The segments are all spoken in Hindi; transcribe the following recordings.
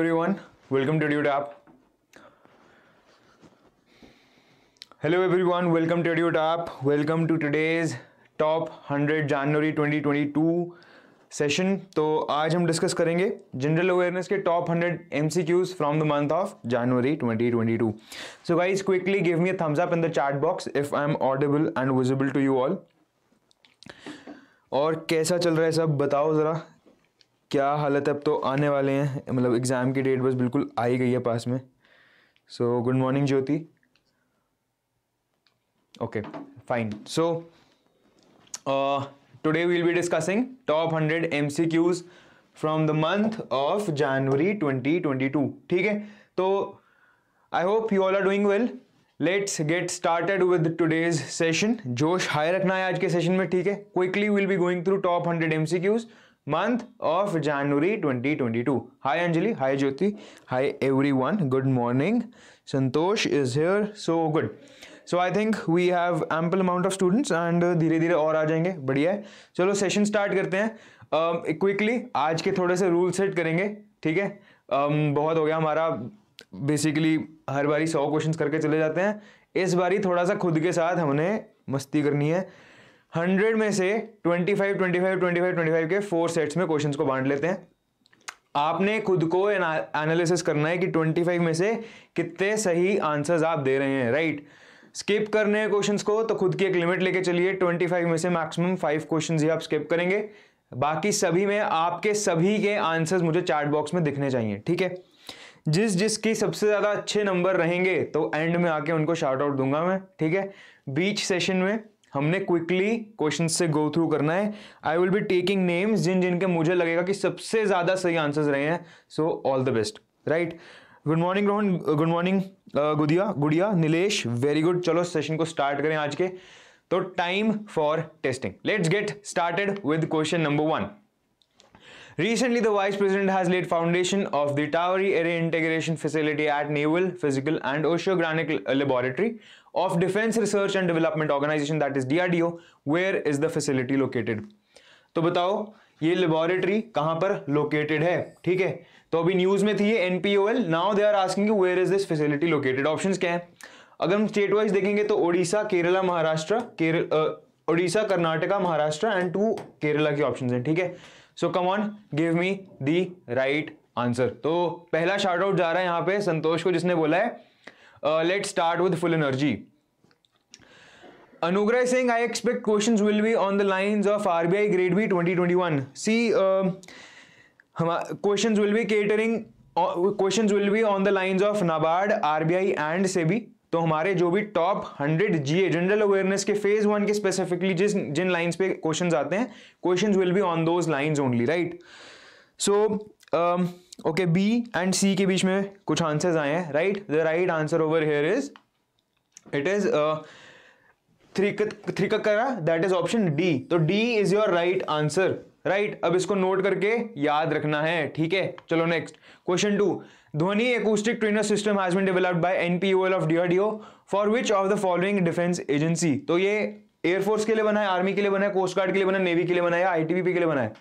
everyone welcome to dude app hello everyone welcome to dude app welcome to today's top 100 january 2022 session तो आज हम डिस्कस करेंगे जनरल अवेयरनेस के top 100 M C Qs from the month of January 2022 so guys quickly give me a thumbs up in the chat box if I am audible and visible to you all और कैसा चल रहा है सब बताओ ज़रा क्या हालत है अब तो आने वाले हैं मतलब एग्ज़ाम की डेट बस बिल्कुल आ ही गई है पास में so good morning Jyoti okay fine so today will be discussing top hundred M C Qs from the month of January 2022 ठीक है तो I hope you all are doing well let's get started with today's session जोश हाई रखना है आज के सेशन में ठीक है quickly will be going through top hundred M C Qs month of January 2022. Hi Anjali, hi Jyoti, hi everyone. Good morning. Santosh is here. So good. So I think we have ample amount of students and धीरे धीरे और आ जाएंगे बढ़िया है चलो सेशन स्टार्ट करते हैं क्विकली um, uh, आज के थोड़े से रूल सेट करेंगे ठीक है um, बहुत हो गया हमारा बेसिकली हर बारी सौ क्वेश्चंस करके चले जाते हैं इस बारी थोड़ा सा खुद के साथ हमने मस्ती करनी है हंड्रेड में से twenty five twenty five twenty five twenty five के फोर सेट्स में क्वेश्चन को बांट लेते हैं आपने खुद को एनालिसिस करना है कि ट्वेंटी फाइव में से कितने सही आंसर्स आप दे रहे हैं राइट स्किप करने हैं क्वेश्चंस को तो खुद की एक लिमिट लेके चलिए ट्वेंटी फाइव में से मैक्सिमम फाइव क्वेश्चन ही आप स्किप करेंगे बाकी सभी में आपके सभी के आंसर्स मुझे चार्ट बॉक्स में दिखने चाहिए ठीक है जिस जिसकी सबसे ज़्यादा अच्छे नंबर रहेंगे तो एंड में आके उनको शार्ट आउट दूंगा मैं ठीक है बीच सेशन में हमने क्विकली क्वेश्चन से गो थ्रू करना है I will be taking names जिन जिनके मुझे लगेगा कि सबसे ज्यादा सही आंसर्स रहे हैं so all the best right good morning Rohan good morning Gudiya Gudiya Nilesh very good चलो सेशन को स्टार्ट करें आज के तो time for testing let's get started with question number one Recently, the Vice President has laid foundation of the Towery Array Integration Facility at Naval Physical and Oceanographic Laboratory of Defense Research and Development Organization that is DRDO. Where is the facility located? तो बताओ ये लेबोरेटरी कहां पर लोकेटेड है ठीक है तो अभी न्यूज में थी ये NPOL now they are asking where is this facility located options क्या है अगर हम स्टेट वाइज देखेंगे तो ओडिशा केरला महाराष्ट्र केरल ओडिशा कर्नाटका महाराष्ट्र एंड टू केरला की ऑप्शन हैं ठीक है so come on give me the right answer तो पहला शार्ट आउट जा रहा है यहाँ पे संतोष को जिसने बोला है let start with full energy Anugrah Singh I expect questions will be on the lines of RBI grade B 2021 see हमारा questions will be catering questions will be on the lines of NABARD RBI and SEBI तो हमारे जो भी top hundred G A general awareness के फेज वन के स्पेसिफिकली जिस जिन लाइंस पे क्वेश्चंस आते हैं questions will be on those lines only right so okay B and C के बीच में कुछ आंसर्स आए हैं right the right answer over here is it is थ्रिकरा दैट इज ऑप्शन डी तो D is your right answer right अब इसको नोट करके याद रखना है ठीक है चलो next question two Dhwani acoustic trainer system has been developed by NPOL of DRDO for which of the following defence agency तो ये एयरफोर्स के लिए बना है आर्मी के लिए बना है कोस्ट गार्ड के लिए बना है नेवी के लिए बना है आईटीबीपी के लिए बना है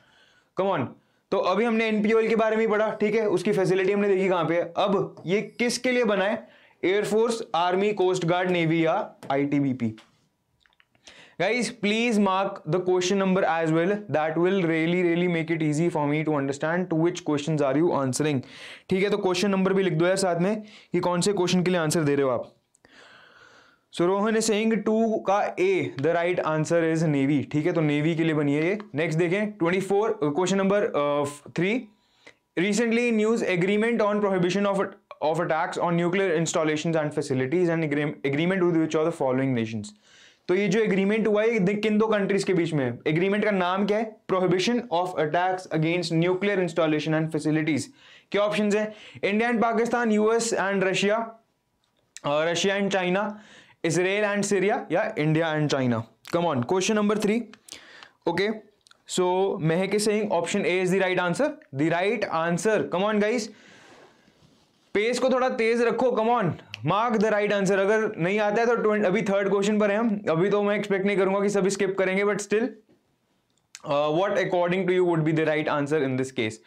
कमॉन तो अभी हमने एनपीओएल के बारे में पढ़ा ठीक है उसकी फैसिलिटी हमने देखी कहां पे है अब ये किसके लिए बना है air force army coast guard navy या ITBP guys please mark the question number as well that will really really make it easy for me to understand to which question are you answering ठीक है तो क्वेश्चन नंबर भी लिख दो यार साथ में कि कौन से क्वेश्चन के लिए आंसर दे रहे हो आप सो रोहन सिंह टू का ए the right answer is navy ठीक है तो नेवी के लिए बनी है ये नेक्स्ट देखें twenty four question number three recently news agreement on prohibition of of attacks on nuclear installation and facilities and agreement with which of the following nation तो ये जो एग्रीमेंट हुआ है किन दो कंट्रीज के बीच में एग्रीमेंट का नाम क्या है prohibition of attacks against nuclear installation and facilities क्या ऑप्शन है India and Pakistan US and Russia Russia and China Israel and Syria या India and China come on question number three okay so Mehak is option A is the right answer the right answer come on guys pace को थोड़ा तेज रखो come on mark the right answer अगर नहीं आता है तो ट्वेंट अभी थर्ड क्वेश्चन पर है हम अभी तो मैं एक्सपेक्ट नहीं करूंगा कि सभी स्किप करेंगे but still what according to you would be the right answer in this case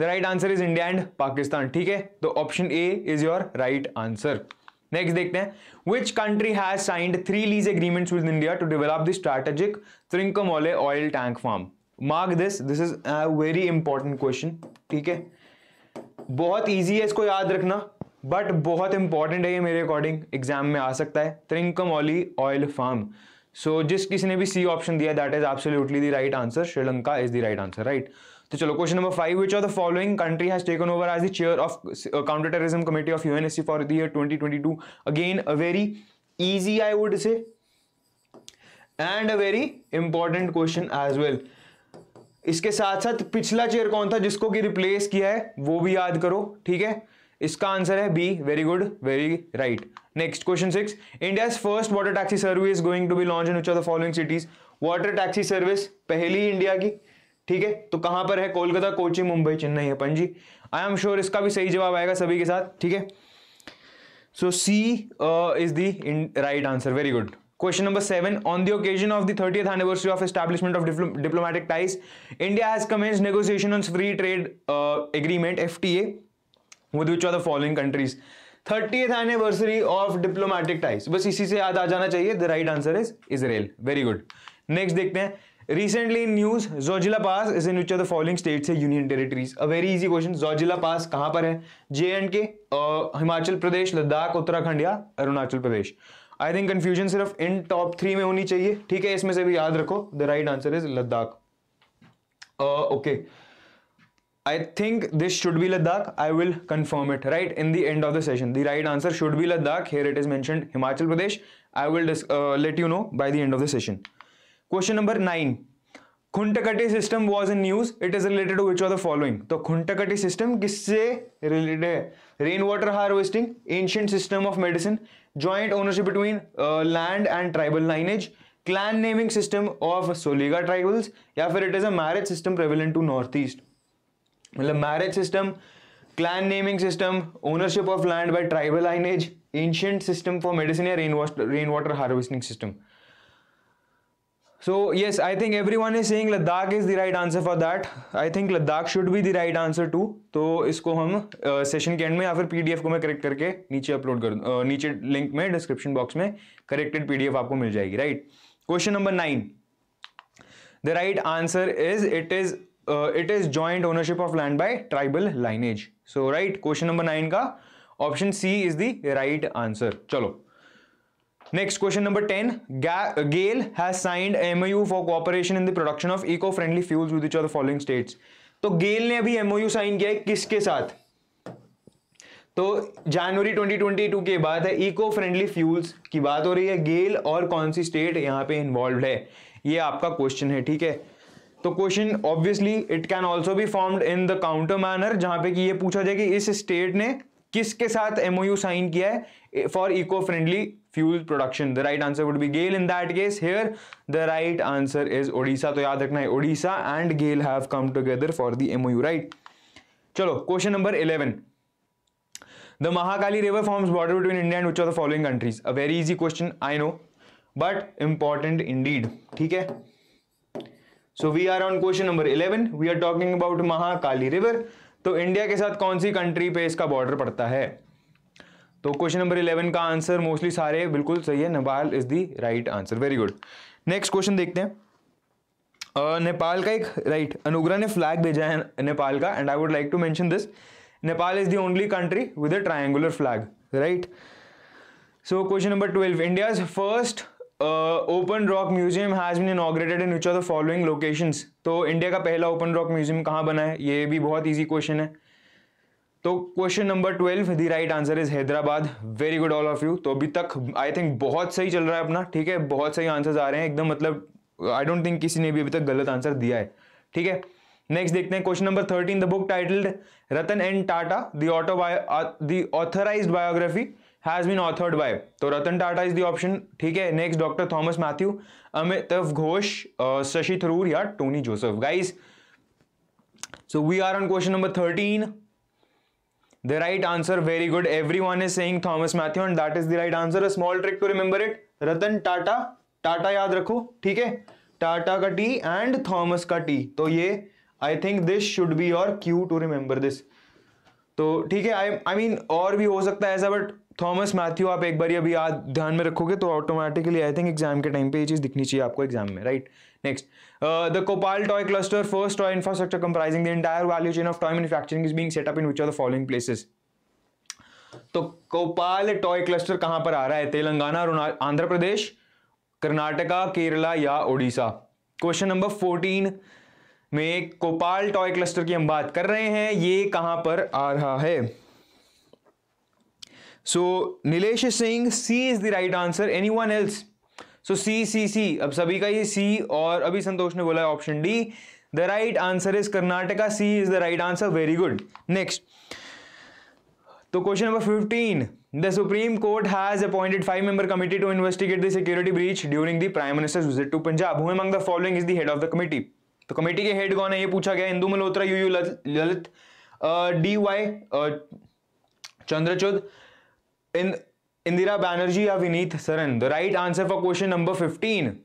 the right answer is India and Pakistan ठीक है तो option A is your right answer next देखते हैं which country has signed three lease agreements with India to develop the strategic Trincomalee oil tank farm mark this this is a very important question ठीक है बहुत ईजी है इसको याद रखना बट बहुत इंपॉर्टेंट है ये मेरे अकॉर्डिंग एग्जाम में आ सकता है त्रिंकमोली ऑयल फार्म सो जिस किसी ने भी सी ऑप्शन दिया that is absolutely the right answer Sri Lanka is the right answer right तो चलो question number five which of the following country has taken over as the chair of counter terrorism committee of UNSC for the year 2022 again a very easy I would say and a very important question as well इसके साथ साथ पिछला चेयर कौन था जिसको कि रिप्लेस किया है वो भी याद करो ठीक है इसका आंसर है B very good very right next question six India first water taxi service going to be launch in which of the following cities water taxi service पहली इंडिया की ठीक है तो कहां पर है कोलकाता कोची मुंबई चेन्नई है जी आई एम श्योर इसका भी सही जवाब आएगा सभी के साथ ठीक है so C is the right answer very good question number seven on the occasion of the thirtieth anniversary of establishment of diplomatic ties India has commence negotiation on free trade agreement F T A with which are the following countries thirtieth anniversary of diplomatic ties बस इसी से याद आ जाना चाहिए the right answer is Israel very good next देखते हैं recently in news, Georgia Pass is in which of the following states है union territories a very easy question Zojila pass कहां पर है? जे एंड के हिमाचल प्रदेश लद्दाख उत्तराखंड या Arunachal Pradesh I think confusion सिर्फ इन टॉप थ्री में होनी चाहिए ठीक है इसमें से भी याद रखो the right answer is Ladakh okay I think this should be Ladakh I will confirm it right in the end of the session the right answer should be Ladakh here it is mention Himachal Pradesh I will let you know by the end of the session question number nine Khuntkatti system was in news it is related to which are the following तो खुंटकटी सिस्टम किससे रिलेटेड है rain water harvesting ancient system of medicine joint ownership between land and tribal lineage clan naming system of Soliga tribals या फिर it is a marriage system prevalent to north east मतलब marriage system clan naming system ownership of land by tribal lineage ancient system for medicine या rain water harvesting system So yes, I think everyone is saying Ladakh is the right answer for that. I think Ladakh should be the right answer too. तो इसको हम सेशन uh, के एंड में या फिर पीडीएफ को मैं करेक्ट करके नीचे अपलोड कर दूँ uh, नीचे लिंक में डिस्क्रिप्शन बॉक्स में करेक्टेड पीडीएफ आपको मिल जाएगी right question number nine the right answer is it is it is joint ownership of land by tribal lineage so right question number nine का option C is the right answer चलो next question number ten GAIL has signed MOU for cooperation in the production of eco friendly fuels with which are following states तो गेल ने अभी एमओयू साइन किया है किसके साथ तो जनवरी 2022 के बाद है इको फ्रेंडली फ्यूल्स की बात हो रही है गेल और कौन सी स्टेट यहाँ पे इन्वॉल्व है ये आपका क्वेश्चन है ठीक है तो question obviously it can also be formed in the counter manner जहां पे कि ये पूछा जाए कि इस स्टेट ने किसके साथ एमओ यू साइन किया है for eco friendly fuel production the right answer would be GAIL in that case here the right answer is Odisha तो याद रखना है Odisha and GAIL have come together for the MOU right चलो question number eleven the Mahakali river forms border between India and which are the following countries a very easy question I know but important indeed डीड ठीक है so we are on question number eleven we are talking about Mahakali river तो इंडिया के साथ कौन सी कंट्री पे इसका बॉर्डर पड़ता है तो क्वेश्चन नंबर इलेवन का आंसर मोस्टली सारे बिल्कुल सही है Nepal is the right answer very good next question देखते हैं नेपाल का एक राइट right, अनुग्रह ने फ्लैग भेजा है नेपाल का and I would like to mention this Nepal is the only country with a triangular flag right so question number twelve India's first open rock museum has been inaugurated in which are the following locations तो इंडिया का पहला ओपन रॉक म्यूजियम कहाँ बना है ये भी बहुत ईजी क्वेश्चन है तो question number twelve the right answer is Hyderabad very good all of you तो अभी तक आई थिंक बहुत सही चल रहा है अपना ठीक है बहुत सही आंसर्स आ रहे हैं एकदम मतलब आई डोंट थिंक किसी ने भी अभी तक गलत आंसर दिया है ठीक है नेक्स्ट देखते हैं question number thirteen the book titled Ratan and Tata the auto the authorise biography has been authored by तो Ratan Tata is the option ठीक है नेक्स्ट डॉक्टर थॉमस मैथ्यू अमित घोष शशि थरूर या Tony Joseph guys so we are on question number thirteen the right answer very good everyone is saying Thomas Mathew and that is the right answer a small trick to remember it Ratan Tata Tata याद रखो ठीक है टाटा का टी एंड थॉमस का टी तो ये I think this should be your cue to remember this तो ठीक है आई आई मीन और भी हो सकता है ऐसा बट थॉमस मैथ्यू आप एक बार अभी याद ध्यान में रखोगे तो ऑटोमेटिकली आई थिंक एग्जाम के टाइम पे ये चीज दिखनी चाहिए आपको एग्जाम में right next the Koppal toy cluster first toy infrastructure comprising the entire value chain of toy manufacturing is being set up in which are the following places तो कोपाल टॉय क्लस्टर कहां पर आ रहा है तेलंगाना आंध्र प्रदेश कर्नाटका केरला या उड़ीसा क्वेश्चन नंबर फोर्टीन में कोपाल टॉय क्लस्टर की हम बात कर रहे हैं ये कहां पर आ रहा है so Nilesh Singh C is the right answer anyone else so C C C अब सभी का ये सी और अभी संतोष ने बोला option D the right answer is Karnataka C is the right answer very good next तो question number fifteen the supreme court has appointed five member committee to investigate the security breach during the prime minister's visit to Punjab who among the following is the head of the committee तो कमेटी के हेड कौन है ये पूछा गया Indu Malhotra U U Lalit D Y Chandrachud इन इंदिरा बैनर्जी या Vineet Saran the right answer for question number fifteen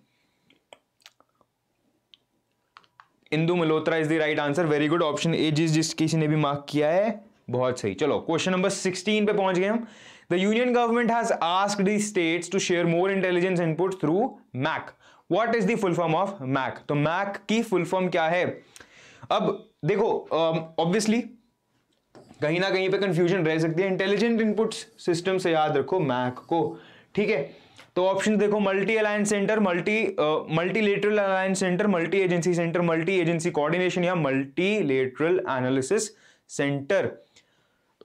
Indu Malhotra is the right answer very good option A जिस जिस किसी ने भी मार्क किया है बहुत सही चलो क्वेश्चन नंबर 16 पे पहुंच गए हम the union government has asked the states to share more intelligence input through MAC what is the full form of MAC तो मैक की फुल फॉर्म क्या है अब देखो ऑब्वियसली um, कहीं ना कहीं पे कंफ्यूजन रह सकती है इंटेलिजेंट इनपुट सिस्टम से याद रखो मैक को ठीक है तो ऑप्शन देखो multi alliance centre multi multilateral alliance centre multi agency centre multi agency coordination या मल्टीलेटरल एनालिसिस सेंटर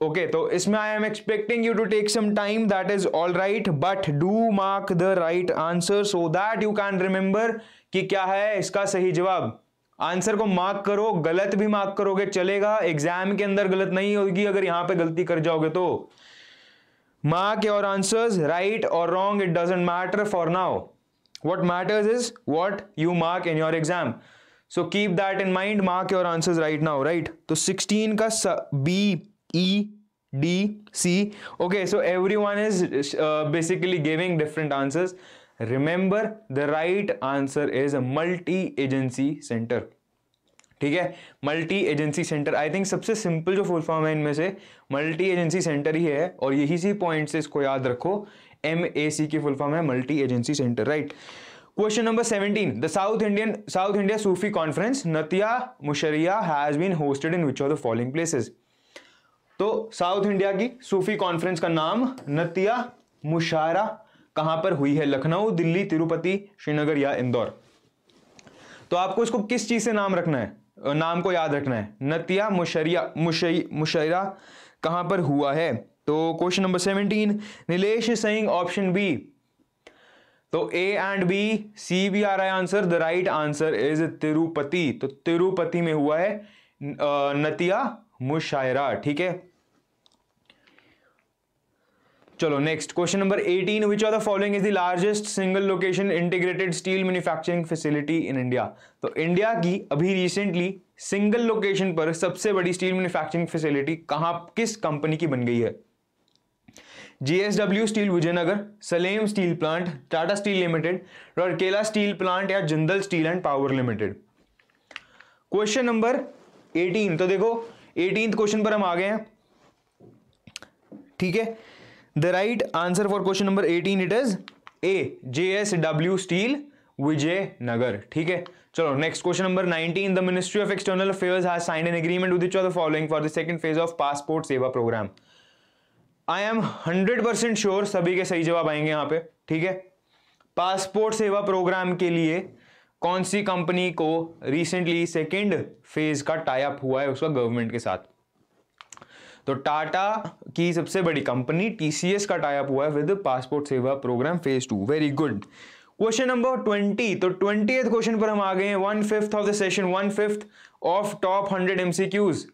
ओके तो इसमें I am expecting you to take some time that is all right but do mark the right answer so that you can remember कि क्या है इसका सही जवाब आंसर को मार्क करो गलत भी मार्क करोगे चलेगा एग्जाम के अंदर गलत नहीं होगी अगर यहां पे गलती कर जाओगे तो मार्क योर आंसर्स राइट और wrong it doesn't matter for now what matters is what you mark in your exam so keep that in mind mark your answers right now right तो सिक्सटीन का B E D C okay so every is basically giving different answers remember the right answer is multi agency centre ठीक है multi agency centre I think सबसे सिंपल जो फुल फॉर्म है इनमें से मल्टी एजेंसी सेंटर ही है और यही सी पॉइंट से इसको याद रखो एम ए सी की फुल फॉर्म है multi agency centre right question number seventeen the south Indian south India Sufi conference नतिया मुशरिया has been hosted in which of the following places तो साउथ इंडिया की सूफी कॉन्फ्रेंस का नाम नतिया मुशारा कहां पर हुई है लखनऊ दिल्ली तिरुपति श्रीनगर या इंदौर तो आपको इसको किस चीज से नाम रखना है नाम को याद रखना है नतिया मुशरिया मुशई मुशरा कहां पर हुआ है तो question number seventeen Nilesh Singh option B तो ए एंड बी सी भी आ रहा है answer the right answer is Tirupati तो तिरुपति में हुआ है नतिया मुशायरा ठीक है चलो next question number 18 which are the following is the largest single location integrated steel manufacturing facility in India तो इंडिया की अभी रिसेंटली सिंगल लोकेशन पर सबसे बड़ी स्टील मैन्युफैक्चरिंग फैसिलिटी कहां किस कंपनी की बन गई है JSW steel Vijayanagar Salem steel plant Tata steel limited Rourkela steel plant या Jindal steel and power limited question number 18 तो देखो एटीन क्वेश्चन पर हम आ गए हैं ठीक है right answer for question number eighteen it is A J S W steel Vijayanagar ठीक है चलो next question number 19 the ministry of external affairs has signed an agreement with each of the following for the second phase of passport Seva programme I am 100% percent sure सभी के सही जवाब आएंगे यहां पे ठीक है पासपोर्ट सेवा प्रोग्राम के लिए कौन सी कंपनी को रिसेंटली सेकेंड फेज का टाइप हुआ है उसका गवर्नमेंट के साथ तो टाटा की सबसे बड़ी कंपनी टीसीएस का टाइप हुआ है with passport Seva program phase two very good question number twenty तो ट्वेंटी क्वेश्चन पर हम आ गए one fifth of the session one fifth of top hundred MCQs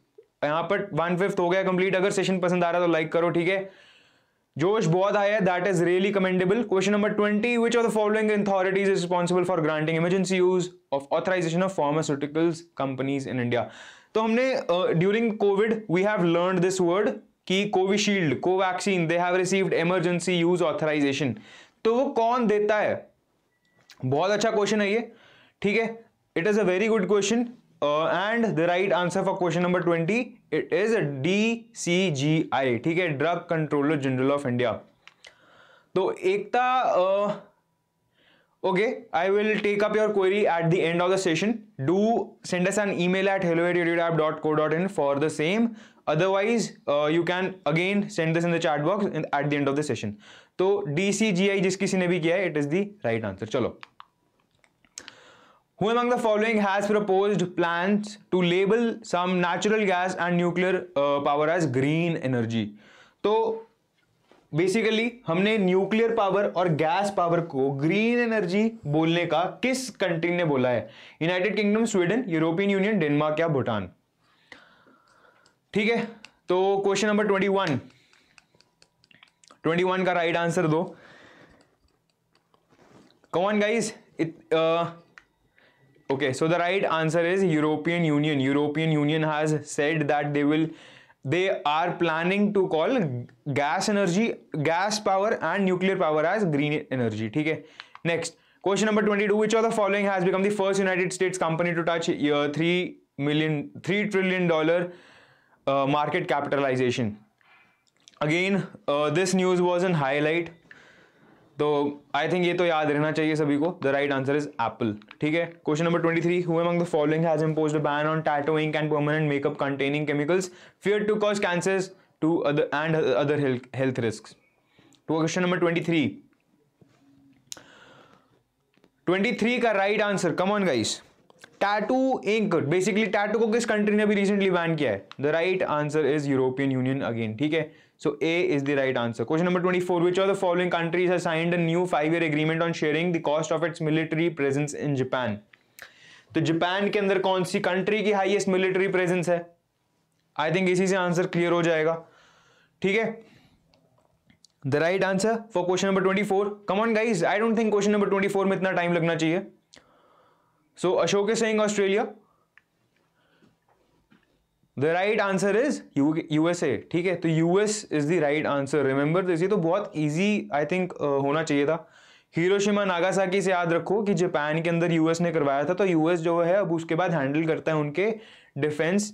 यहां पर वन फिफ्थ हो गया कंप्लीट अगर सेशन पसंद आ रहा है तो लाइक करो ठीक है जोश बहुत आया है that is really commendable question number twenty which of the following authorities is responsible for granting emergency use of authorization of pharmaceuticals companies in India तो हमने during covid we have learn this word कि Covishield Covaxin they have received emergency use authorization तो वो कौन देता है बहुत अच्छा क्वेश्चन है ये ठीक है it is a very good question and the right answer for question number twenty it is D C G I ठीक है drug controller general of India तो Ekta uh, okay I will take up your query at the end of the session do send us an E mail at hello at yut app dot co dot in for the same otherwise you can again send दस in the chat box at the end of the session तो डी सी जी आई जिस किसी ने भी किया है it is the right answer चलो who among the following has proposed plans to label some natural gas and nuclear uh, power as green तो बेसिकली हमने न्यूक्लियर पावर और गैस पावर को ग्रीन एनर्जी बोलने का किस कंट्री ने बोला है United Kingdom Sweden European Union Denmark या भूटान ठीक है तो question number twenty one twenty one का राइट right आंसर दो कौन guys okay so the right answer is European Union European Union has said that they will they are planning to call gas energy, gas power and nuclear power as green energy. Okay? Next, question number 22. Which of the following has become the first United States company to touch year uh, 3 million, $3 trillion dollar uh, market capitalization? Again, uh, this news was in highlight तो आई थिंक ये तो याद रहना चाहिए सभी को the right answer is apple ठीक है question number twenty three who among the following has impose ban on tattooing and permanent makeup containing chemicals fear to cause cancer to other and other health risk to question number twenty three twenty three का right answer come on guys tattoo ink basically tattoo को किस कंट्री ने अभी रिसेंटली बैन किया है the right answer is European union again ठीक है So A is the right answer. Question number 24. Which of the following countries has signed a new five-year agreement on sharing the cost of its military presence in Japan? तो जापान के अंदर कौन सी कंट्री की हाईएस्ट मिलिट्री प्रेजेंस है आई थिंक इसी से आंसर क्लियर हो जाएगा ठीक है the right answer for question number twenty four come on guys I don't think question number twenty four में इतना टाइम लगना चाहिए so Ashok is saying Australia the right answer is USA ठीक है तो US is the right answer remember this तो बहुत ईजी आई थिंक होना चाहिए था हिरोशिमा नागासाकी से याद रखो कि जापान के अंदर यूएस ने करवाया था तो यूएस जो है अब उसके बाद हैंडल करता है उनके डिफेंस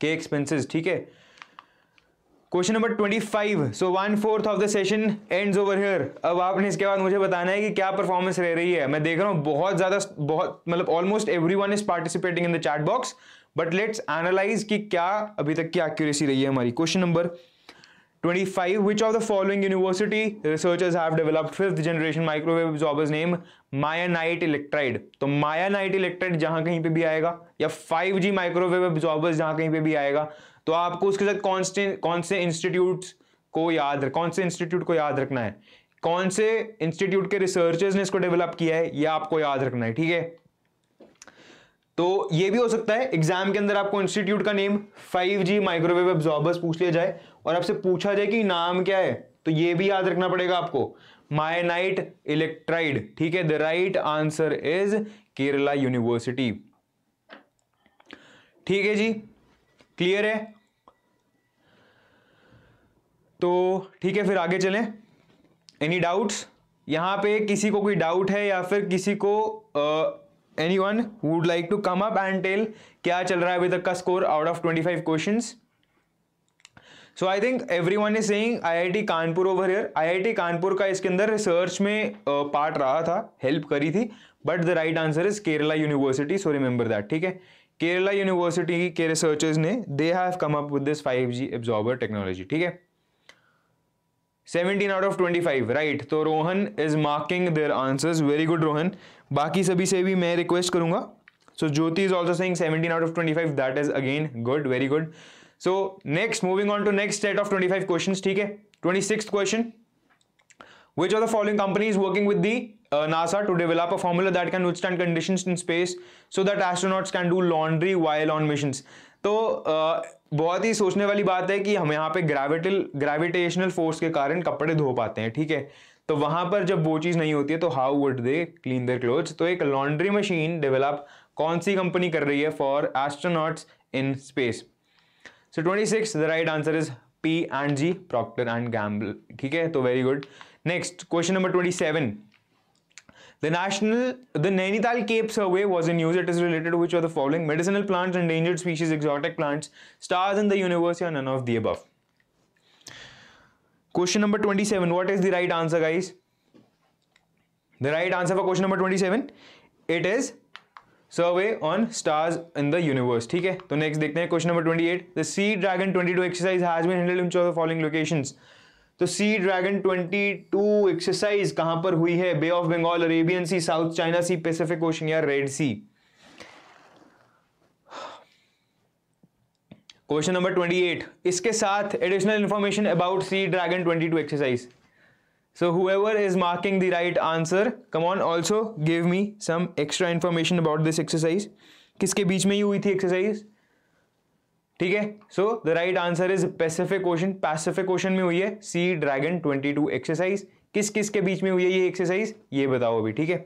के एक्सपेंसेस ठीक है question number twenty five so one fourth of the session ends over here अब आपने इसके बाद मुझे बताना है कि क्या परफॉर्मेंस रह रही है मैं देख रहा हूँ बहुत ज्यादा बहुत मतलब almost everyone is participating in the chat box but let's analyze कि क्या अभी तक की एक्यूरेसी रही है हमारी question number 25 which of the following university researchers have developed fifth generation microwave absorbers name mayenite electride तो मायानाइट इलेक्ट्राइड जहां कहीं पे भी आएगा या 5G माइक्रोवेव एब्जॉर्बर्स जहां कहीं पे भी आएगा तो आपको उसके साथ कौन से कौन से इंस्टीट्यूट को याद कौन से इंस्टीट्यूट को याद रखना है कौन से इंस्टीट्यूट के रिसर्चर्स ने इसको डेवलप किया है यह आपको याद रखना है ठीक है तो ये भी हो सकता है एग्जाम के अंदर आपको इंस्टीट्यूट का नेम 5G माइक्रोवेव एब्जॉर्बर्स पूछ लिया जाए और आपसे पूछा जाए कि नाम क्या है तो ये भी याद रखना पड़ेगा आपको मायनाइट इलेक्ट्राइड ठीक है the right answer is Kerala University ठीक है जी क्लियर है तो ठीक है फिर आगे चलें एनी डाउट्स यहां पे किसी को कोई डाउट है या फिर किसी को आ, anyone would like to come up and tell क्या चल रहा है अभी तक का score out of twenty five question so I think everyone is I I T Kanpur over here I I T Kanpur का इसके अंदर रिसर्च में पार्ट रहा था हेल्प करी थी but the right answer is Kerala University so remember that ठीक है केरला यूनिवर्सिटी के रिसर्चर्स ने they have come up with this five G absorber technology ठीक है seventeen out of twenty five right तो Rohan is marking their answers very good Rohan बाकी सभी से भी मैं रिक्वेस्ट करूंगा so Jyoti is also saying 17 out of 25 that is again good very good so next moving on to next set of 25 questions ठीक है twenty question which are the following company is working with the NASA to develop a formula that can withstand condition in space so that astronauts can do laundry while on mission तो uh, बहुत ही सोचने वाली बात है कि हम यहाँ पे ग्रेविटल ग्रेविटेशनल फोर्स के कारण कपड़े धो पाते हैं ठीक है तो वहां पर जब वो चीज नहीं होती है तो how would they clean their cloth तो एक लॉन्ड्री मशीन डेवलप कौन सी कंपनी कर रही है for astronauts in space so twenty six the right answer is P and G Procter and Gamble ठीक है तो very good next question number twenty seven the national the Nainital cape survey was in use it is related which are the following medicinal plants endangered species exotic plants stars in the universe none of the above question number twenty seven what is the right answer guys the right answer for question number twenty seven it is survey on stars in the universe ठीक है तो नेक्स्ट देखते हैं question number twenty eight the Sea Dragon twenty two exercise has been handled in the following locations तो Sea Dragon twenty two exercise कहां पर हुई है Bay of Bengal Arabian Sea South China Sea Pacific Ocean या Red Sea question number twenty eight इसके साथ additional information about Sea Dragon twenty two exercise so whoever is marking the right answer come on also give me some extra information about this exercise किसके बीच में ही हुई थी एक्सरसाइज ठीक है so the right answer is Pacific question Pacific question में हुई है Sea Dragon twenty two exercise किस किस के बीच में हुई है ये एक्सरसाइज ये बताओ अभी ठीक है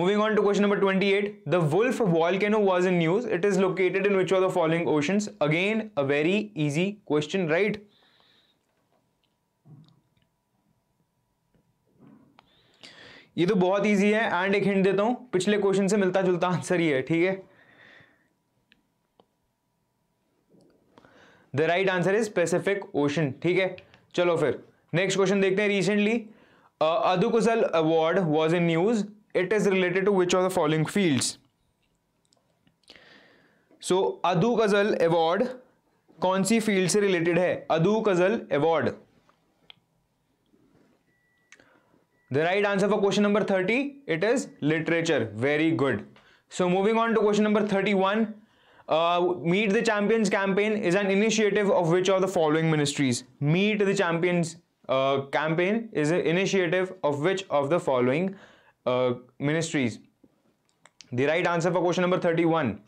Moving on to question number 28. The Wolf volcano was in news. It is located in which of the following oceans? Again, a very easy question, right? ये तो बहुत इजी है एंड एक हिंट देता हूं पिछले क्वेश्चन से मिलता जुलता आंसर ही है ठीक है the right answer is Pacific ocean ठीक है चलो फिर नेक्स्ट क्वेश्चन देखते हैं रिसेंटली अधुकुशल award was in news it is related to which of the following fields so adu kazal award kaun si field se related hai adu award the right answer for question number 30 it is literature very good so moving on to question number 31 uh, meet the champions campaign is an initiative of which of the following ministries meet the champions uh, campaign is an initiative of which of the following uh, ministries. The right answer for question number 31.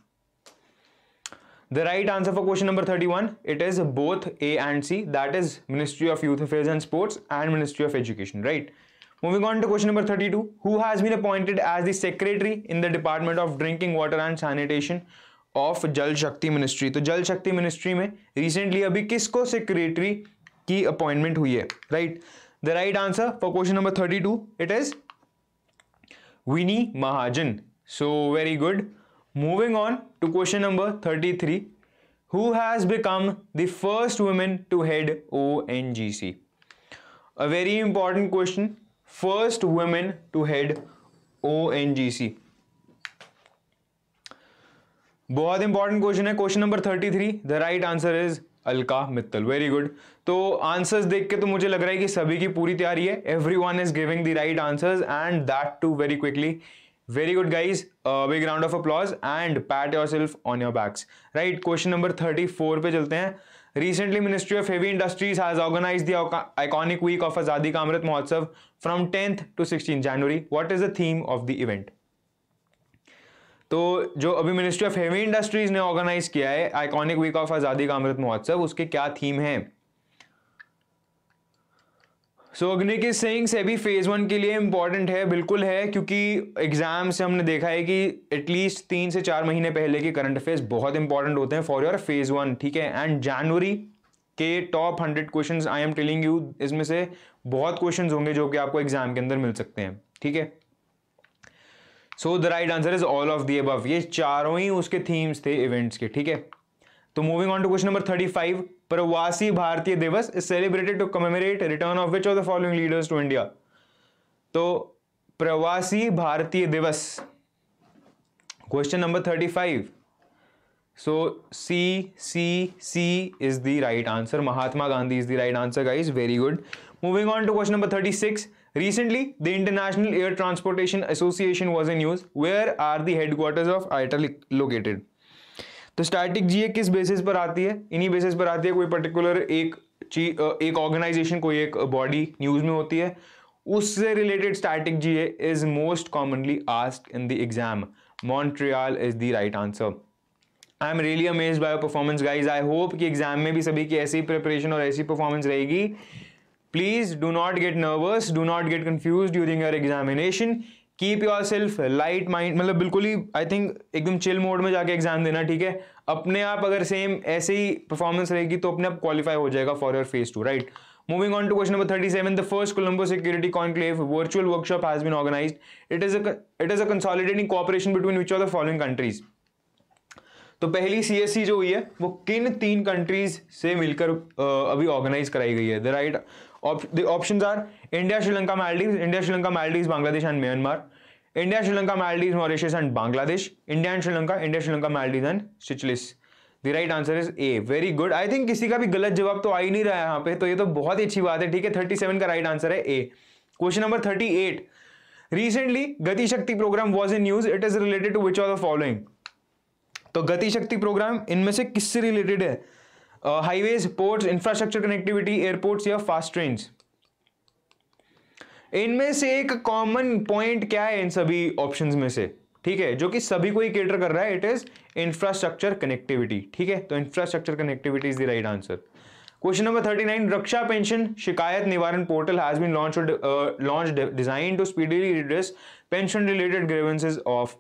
The right answer for question number 31, it is both A and C. That is Ministry of Youth Affairs and Sports and Ministry of Education, right? Moving on to question number 32. Who has been appointed as the secretary in the Department of Drinking Water and Sanitation of Jal Shakti Ministry? So Jal Shakti Ministry. में रिसेंटली अभी किसको सेक्रेटरी की अपॉइंटमेंट हुई है Right. The right answer for question number 32 It is Vini Mahajan. So very good. Moving on to question number 33. Who has become the first woman to head ONGC? A very important question. First woman to head ONGC. Very important question. Question number 33 The right answer is. Alka Mittal very good तो आंसर्स देख के तो मुझे लग रहा है कि सभी की पूरी तैयारी है everyone is giving the right answers and that too very quickly very good guys big ground of applause and pat yourself on your bags right question number thirty four पे चलते हैं recently Ministry of Heavy Industries has organize the iconic week of Azadi ka Amrit Mahotsav from tenth to sixteen January what is the theme of the event तो जो अभी मिनिस्ट्री ऑफ हेवी इंडस्ट्रीज ने ऑर्गेनाइज किया है iconic week of Azadi ka Amrit महोत्सव उसके क्या थीम है सो so, सिंह से भी फेज वन के लिए इंपॉर्टेंट है बिल्कुल है क्योंकि एग्जाम से हमने देखा है कि एटलीस्ट तीन से चार महीने पहले के करंट अफेयर्स बहुत इंपॉर्टेंट होते हैं फॉर योर फेज वन ठीक है एंड जनवरी के top hundred question I am telling you इसमें से बहुत क्वेश्चन होंगे जो कि आपको एग्जाम के अंदर मिल सकते हैं ठीक है so the right answer is all of the अब ये चारों ही उसके थीम्स थे इवेंट्स के ठीक है तो moving on to question number thirty five Pravasi Bharatiya Divas is celebrated to commemorate return of which of the following leaders to India तो Pravasi Bharatiya Divas question number thirty five so C C C is the right answer Mahatma Gandhi is the right answer guys very good moving on to question number thirty six Recently, the International Air Transportation Association was in use. Where are the headquarters of IATA e located? तो स्टैटिक जीए किस बेसिस पर आती है इन्हीं बेसिस पर आती है कोई पर्टिकुलर एक चीज एक ऑर्गेनाइजेशन कोई एक बॉडी न्यूज में होती है उससे related static GA is most commonly ask in the exam Montreal is the right answer I am really amaze by performance guys I hope कि एग्जाम में भी सभी की ऐसी प्रिपरेशन और ऐसी परफॉर्मेंस रहेगी please do not get nervous do not get confuse during your examination keep yourself light mind मतलब बिल्कुल ही आई थिंक एकदम चिल मोड में जाके एग्जाम देना ठीक है अपने आप अगर सेम ऐसे ही परफॉर्मेंस रहेगी तो अपने आप क्वालिफाई हो जाएगा for your phase two right moving on to question number thirty seven the first Colombo security conclave virtual workshop has been organize it is it is a consolidating cooperation between which of the following countries तो पहली सी एस सी जो हुई है वो किन तीन कंट्रीज से मिलकर अभी ऑर्गेनाइज कराई गई है the right option are India Sri Lanka Maldives India Sri Lanka Maldives Bangladesh and Myanmar India Sri Lanka Maldives Mauritius and Bangladesh India and Sri Lanka India Sri Lanka Maldives and Seychelles the right answer is a very good I think किसी का भी गलत जवाब तो आ ही नहीं रहा है यहाँ पे तो ये तो बहुत ही अच्छी बात है ठीक है थर्टी सेवन का राइट आंसर है A question number thirty eight recently Gati Shakti programme was in news it is related to which are the following तो गतिशक्ति प्रोग्राम इनमें से किससे रिलेटेड है highways ports infrastructure connectivity airports या फास्ट ट्रेन इनमें से एक कॉमन पॉइंट क्या है इन सभी ऑप्शन में से ठीक है जो कि सभी को ही केटर कर रहा है इट इज इंफ्रास्ट्रक्चर कनेक्टिविटी ठीक है तो infrastructure connectivity is the right answer question number thirty nine Raksha pension Shikayat Nivaran portal has been launch launch design to speedily redress pension related grievances of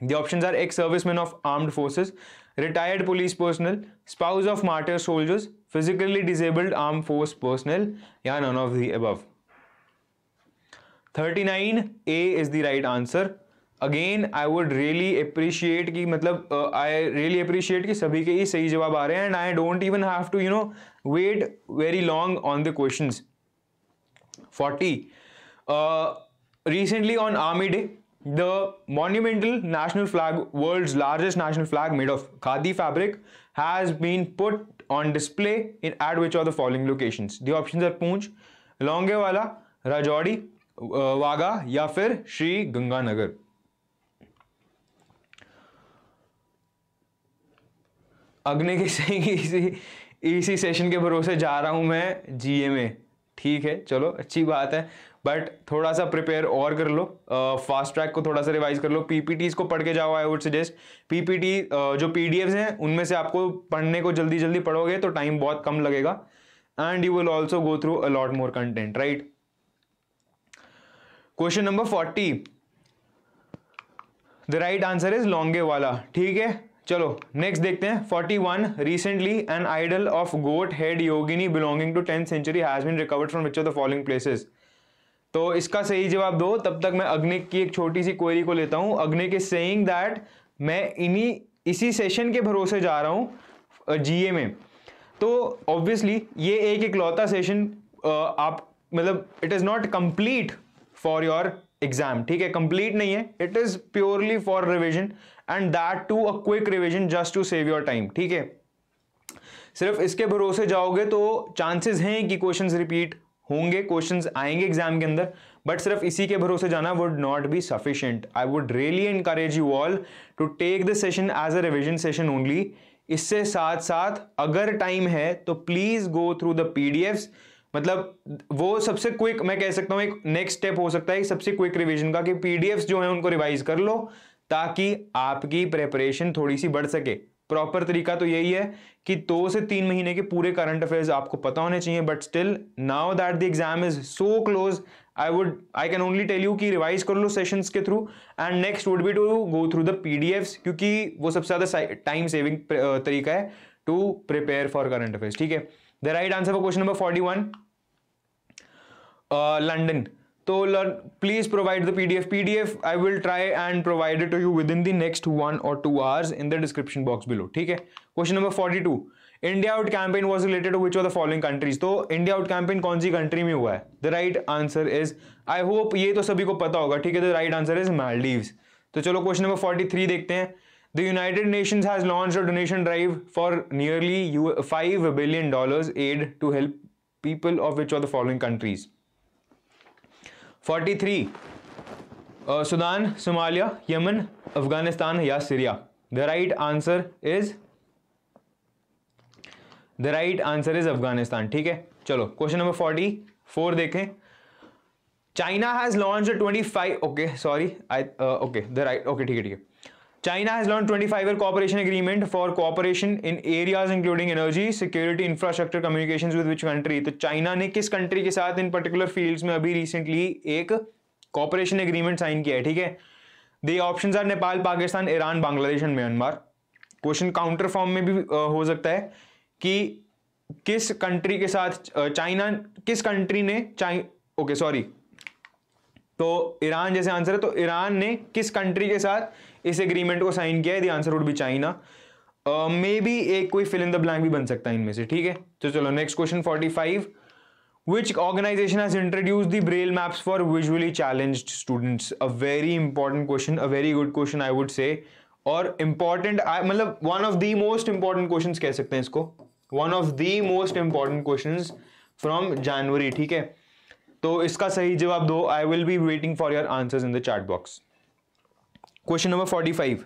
The options are ex-servicemen of armed forces, retired police personnel, spouse of martyr soldiers, physically disabled armed force personnel, yeah, none of the above. 39 A is the right answer. Again I would really appreciate कि मतलब आई रियली अप्रिशिएट कि सभी के ही सही जवाब आ रहे हैं and I don't even have to you know wait very long on the question forty recently on army day The monumental national flag, world's largest national flag made of khadi fabric, has been put on display in at which of the following locations? The options are Poonch, Longewala, Rajouri, uh, Waga ya fir shri ganganagar अग्नि के सिंह इसी इसी सेशन के भरोसे जा रहा हूं मैं जीए में ठीक है चलो अच्छी बात है बट थोड़ा सा प्रिपेयर और कर लो फास्ट ट्रैक को थोड़ा सा रिवाइज कर लो पीपीटीज को पढ़ के जाओ आई वुड सजेस्ट पीपीटी जो पीडीएफ्स हैं उनमें से आपको पढ़ने को जल्दी जल्दी पढ़ोगे तो टाइम बहुत कम लगेगा and you will also go through a lot more content right question number forty the right answer is Longewala ठीक है चलो नेक्स्ट देखते हैं forty one recently an idol of goat head Yogini belonging to tenth century has been recovered from which of the following places तो इसका सही जवाब दो तब तक मैं अग्नि की एक छोटी सी क्वेरी को लेता हूं अग्नि के सेइंग दैट मैं इन्हीं इसी सेशन के भरोसे जा रहा हूं जीए में तो ऑब्वियसली ये एक इकलौता सेशन आप मतलब it is not complete for your exam ठीक है कंप्लीट नहीं है it is purely for revision and that too a quick revision just to save your time ठीक है सिर्फ इसके भरोसे जाओगे तो चांसेस हैं कि क्वेश्चंस रिपीट होंगे क्वेश्चंस आएंगे एग्जाम के अंदर बट सिर्फ इसी के भरोसे जाना would not be sufficient I would really encourage you all to take the session as a revision session only इससे साथ साथ अगर टाइम है तो please go through the P मतलब वो सबसे क्विक मैं कह सकता हूँ एक नेक्स्ट स्टेप हो सकता है सबसे क्विक रिविजन का कि पी जो है उनको रिवाइज कर लो ताकि आपकी प्रेपरेशन थोड़ी सी बढ़ सके प्रॉपर तरीका तो यही है कि दो से तीन महीने के पूरे करंट अफेयर्स आपको पता होने चाहिए but still now that the exam is so close I would I can only tell you कि रिवाइज कर लो सेशंस के through and next would be to go through the PDFs क्योंकि वो सबसे ज़्यादा टाइम सेविंग तरीका है to prepare for current affairs ठीक है the right answer for question number forty one London तो please provide the PDF PDF I will try and provide to you within the next one और two hours in the description box below ठीक है question number forty two India out campaign was related to which of the following countries तो इंडिया आउट कैंपेन कौन सी कंट्री में हुआ है the right answer is I hope ये तो सभी को पता होगा ठीक है the right answer is Maldives तो चलो क्वेश्चन नंबर फोर्टी थ्री देखते हैं the United Nation has launch a donation drive for nearly five billion dollar aid to help people of which of the following countries forty three Sudan Somalia Yemen Afghanistan या Syria the right answer is the right answer is Afghanistan ठीक है चलो क्वेश्चन नंबर फोर्टी फोर देखें China has launch twenty five okay sorry I okay the right okay ठीक है ठीक है China has launched 25 year cooperation agreement for cooperation in areas including energy, security, infrastructure, communications with which country? तो चाइना ने किस कंट्री के साथ इन पर्टिकुलर फील्ड्स में अभी रिसेंटली एक कॉपरेशन एग्रीमेंट साइन किया है ठीक है the option are Nepal Pakistan Iran Bangladesh and Myanmar question counter form में भी हो सकता है कि किस कंट्री के साथ चाइना किस कंट्री ने चाइ ओके सॉरी तो ईरान जैसे आंसर है तो ईरान ने किस कंट्री के साथ इस एग्रीमेंट को साइन किया है the answer would be China maybe एक कोई फिल इन द ब्लैंक भी बन सकता है इनमें से ठीक है तो चलो next question forty five which organisation has introduce the braille maps for visually challenge students a very important question a very good question I would say और इंपॉर्टेंट मतलब one of the most important question कह सकते हैं इसको one of the most important question from January ठीक है तो इसका सही जवाब दो I will be waiting for your answers in the chat box question number forty five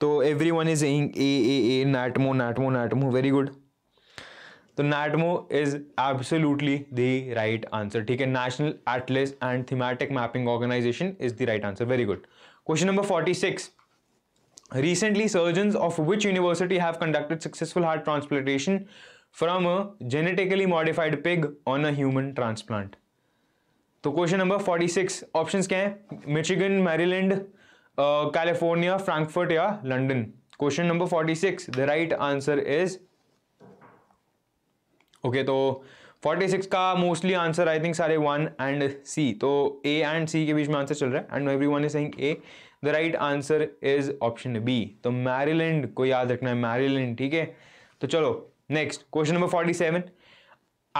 तो everyone is saying A A A NATMO NATMO NATMO very good तो NATMO is absolutely the right answer ठीक है national atlas and thematic mapping organisation is the right answer very good question number forty six recently surgeons of which university have conducted successful heart transplantation from a genetically modified pig on a human transplant तो क्वेश्चन नंबर 46 ऑप्शंस क्या हैं मिशिगन मैरीलैंड कैलिफोर्निया फ्रैंकफर्ट या London question number forty six the right answer is okay तो फोर्टी सिक्स का मोस्टली आंसर आई थिंक सारे वन एंड सी तो ए एंड सी के बीच में आंसर चल रहा है and everyone is saying A the right answer is option B तो मैरीलैंड को याद रखना है मैरीलैंड ठीक है तो चलो next question number forty seven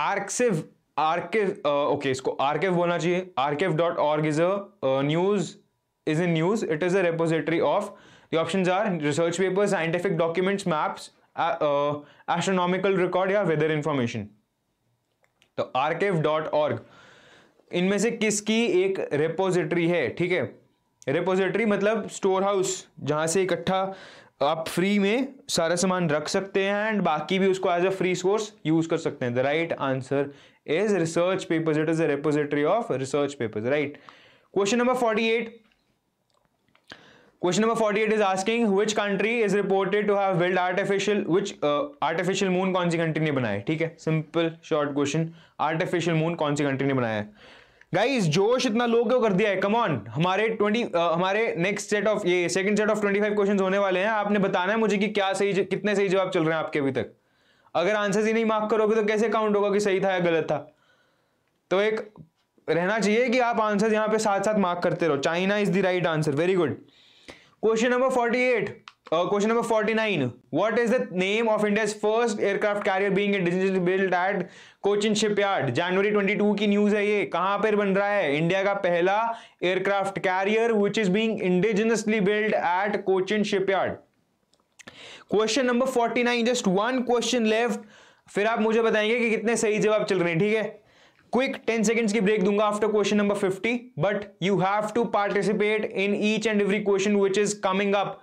arXiv arXiv okay इसको आर्किव बोलना चाहिए arXiv dot org is a news is in use, it is a repository of the options are research papers, scientific documents, maps, uh, uh, astronomical record या weather information. तो archive.org इनमें से किसकी एक रेपोजिटरी है ठीक है रेपोजिटरी मतलब स्टोर हाउस जहाँ से इकट्ठा आप फ्री में सारा सामान रख सकते हैं एंड बाकी भी उसको as a free source use कर सकते हैं the right answer is research papers it is a repository of research papers right question number forty eight question number forty eight is asking which country is reported to have build artificial which artificial moon कौन सी कंट्री ने बनाया ठीक है simple short question artificial moon कौन सी कंट्री ने बनाया गाइस जोश इतना लो क्यों कर दिया है कम ऑन हमारे ट्वेंटी uh, हमारे नेक्स्ट सेट ऑफ ये second set of five question होने वाले हैं आपने बताना है मुझे कि क्या सही कितने सही जवाब चल रहे हैं आपके अभी तक अगर आंसर ही नहीं मार्क करोगे तो कैसे काउंट होगा कि सही था या गलत था तो एक रहना चाहिए कि आप आंसर यहाँ पे साथ साथ मार्क करते रहो China is the right answer very good question number 48 question number 49 what is the name of India's first aircraft carrier being indigenous build at Cochin shipyard January 22 की न्यूज है ये कहां पर बन रहा है इंडिया का पहला aircraft carrier which is being indigenously build at Cochin shipyard question number 49 just one question left फिर आप मुझे बताएंगे कि कितने सही जवाब चल रहे हैं ठीक है क्विक 10 सेकेंड्स की ब्रेक दूंगा after question number 50 but you have to participate in each and every question which is coming up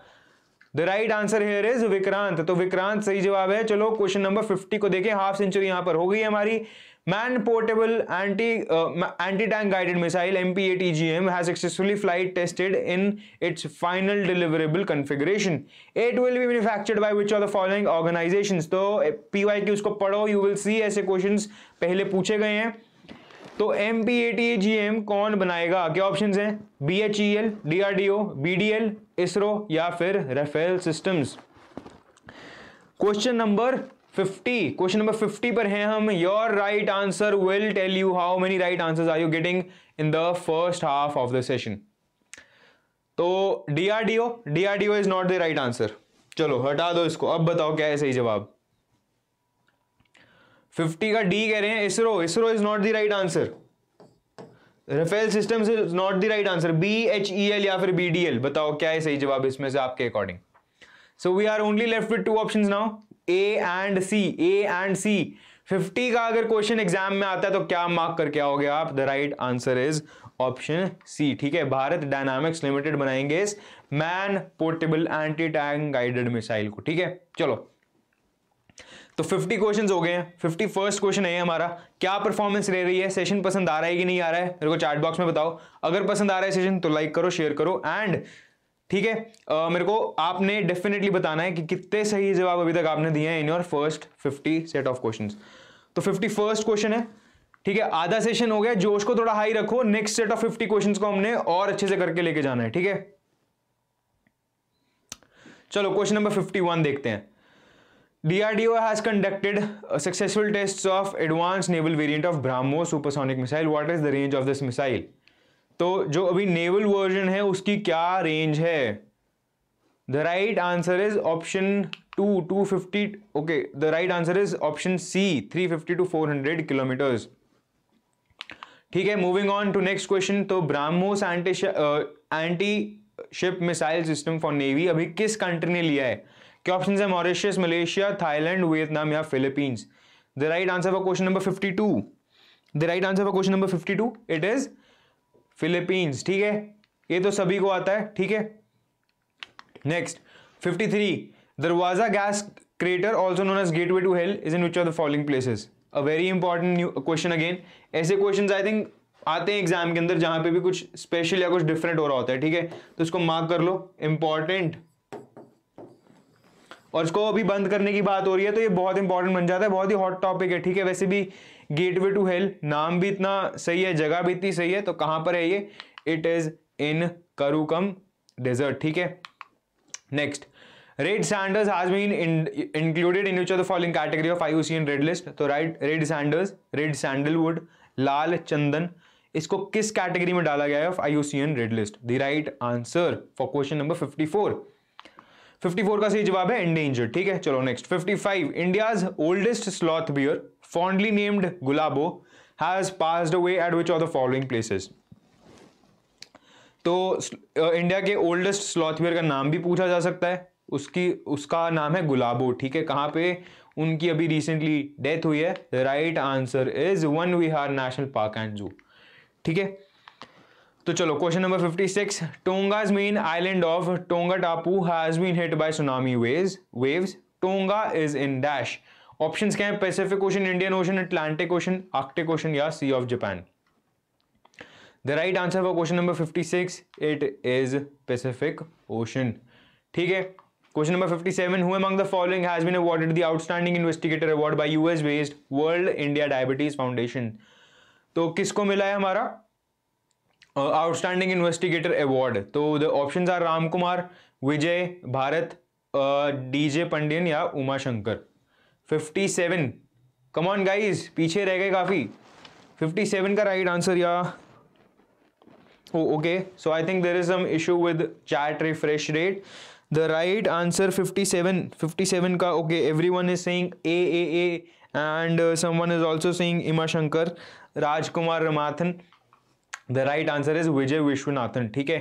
the right answer here is Vikrant तो विक्रांत सही जवाब है चलो क्वेश्चन नंबर 50 को देखें हाफ सेंचुरी यहां पर हो गई हमारी man portable anti anti tank guided missile M P A T G M has successfully flight tested in its final deliverable configuration it will be manufactured by which are the following organisation तो पी वाई की उसको पढ़ो यू विल सी ऐसे क्वेश्चन पहले पूछे गए हैं तो M P A T A G M कौन बनाएगा क्या ऑप्शन हैं B H E L D R D O B D L ISRO या फिर Rafael systems question number 50 question number 50 पर हैं हम your right answer will tell you how many right answers are you getting in the first half of the session तो DRDO O is not the right answer चलो हटा दो इसको अब बताओ क्या है सही जवाब फिफ्टी का डी कह रहे हैं ISRO ISRO is not the right answer Rafael system is not the right answer B H E L या फिर बी डी एल बताओ क्या है सही जवाब इसमें से आपके according so we are only left with two option now A and C A and C fifty का अगर क्वेश्चन एग्जाम में आता है तो क्या मार्क करके आओगे आप the right answer is option C ठीक है भारत डायनामिक्स लिमिटेड बनाएंगे इस man portable anti tank guided missile को ठीक है चलो तो 50 क्वेश्चंस हो गए हैं फिफ्टी फर्स्ट क्वेश्चन है हमारा क्या परफॉर्मेंस रह रही है सेशन पसंद आ रहा है कि नहीं आ रहा है मेरे को चार्ट बॉक्स में बताओ अगर पसंद आ रहा है सेशन तो लाइक करो शेयर करो एंड ठीक है uh, मेरे को आपने डेफिनेटली बताना है कि कितने सही जवाब अभी तक आपने दिए हैं in your first fifty set of question तो फिफ्टी फर्स्ट क्वेश्चन है ठीक है आधा सेशन हो गया जोश को थोड़ा हाई रखो next set of fifty question को हमने और अच्छे से करके लेके जाना है ठीक है चलो क्वेश्चन नंबर फिफ्टी वन देखते हैं DRDO has conducted uh, successful tests of advanced naval variant of Brahmos supersonic missile. What is the range of this missile? तो जो अभी नेवल वर्जन है उसकी क्या रेंज है the right answer is option two two fifty okay the right answer is option C three fifty to four hundred kilometres ठीक है moving on to next question तो BrahMos anti anti ship missile system for navy अभी किस कंट्री ने लिया है क्या ऑप्शन है मॉरिशियस मलेशिया थाईलैंड वियतनाम या Philippines the right answer for question number fifty two the right answer for question number fifty two it is Philippines ठीक है ये तो सभी को आता है ठीक है next fifty three Darvaza gas crater also known as way to hell is in which of the following places a very important question again ऐसे क्वेश्चन आई थिंक आते हैं एग्जाम के अंदर जहां पे भी कुछ स्पेशल या कुछ डिफरेंट हो रहा होता है ठीक है तो इसको मार्क कर लो इंपॉर्टेंट और इसको अभी बंद करने की बात हो रही है तो ये बहुत इंपॉर्टेंट बन जाता है बहुत ही हॉट टॉपिक है ठीक है वैसे भी गेट वे टू हेल नाम भी इतना सही है जगह भी इतनी सही है तो कहां पर है ये it is in Karakum desert ठीक है next red sanders has been included in the following category of IUCN red list तो right red sanders red sandalwood लाल चंदन इसको किस कैटेगरी में डाला गया है of IUCN red list the right answer for question number 54 54 का सही जवाब है एंडेंजर ठीक है चलो next 55 India's oldest sloth bear fondly named Gulabo has passed away at which of the following places तो इंडिया uh, के ओल्डेस्ट स्लॉथ बियर का नाम भी पूछा जा सकता है उसकी उसका नाम है गुलाबो ठीक है कहाँ पे उनकी अभी रिसेंटली डेथ हुई है the right answer is Van Vihar national park and zoo ठीक है तो चलो question number 56 Tonga's main island of Tonga टापू has been hit by tsunami waves waves Tonga is in dash options क्या है Pacific ocean Indian ocean Atlantic ocean Arctic ocean या sea of Japan the right answer for question number 56 it is Pacific ocean ठीक है क्वेश्चन नंबर 57 हुए among the following has been awarded the outstanding investigator award by US based world India diabetes foundation तो किसको मिला है हमारा आउटस्टैंडिंग इन्वेस्टिगेटर अवार्ड तो the option are Ram Kumar Vijay Bharat D J Pandian या Uma Shankar fifty seven come गाइज पीछे रह गए काफ़ी फिफ्टी सेवन का राइट आंसर या okay so I think there is some issue with chat refresh rate the right answer fifty seven fifty seven का okay everyone is saying A and some and is also saying Uma Shankar Rajkumar Ramanathan the right answer is Vijay Viswanathan ठीक है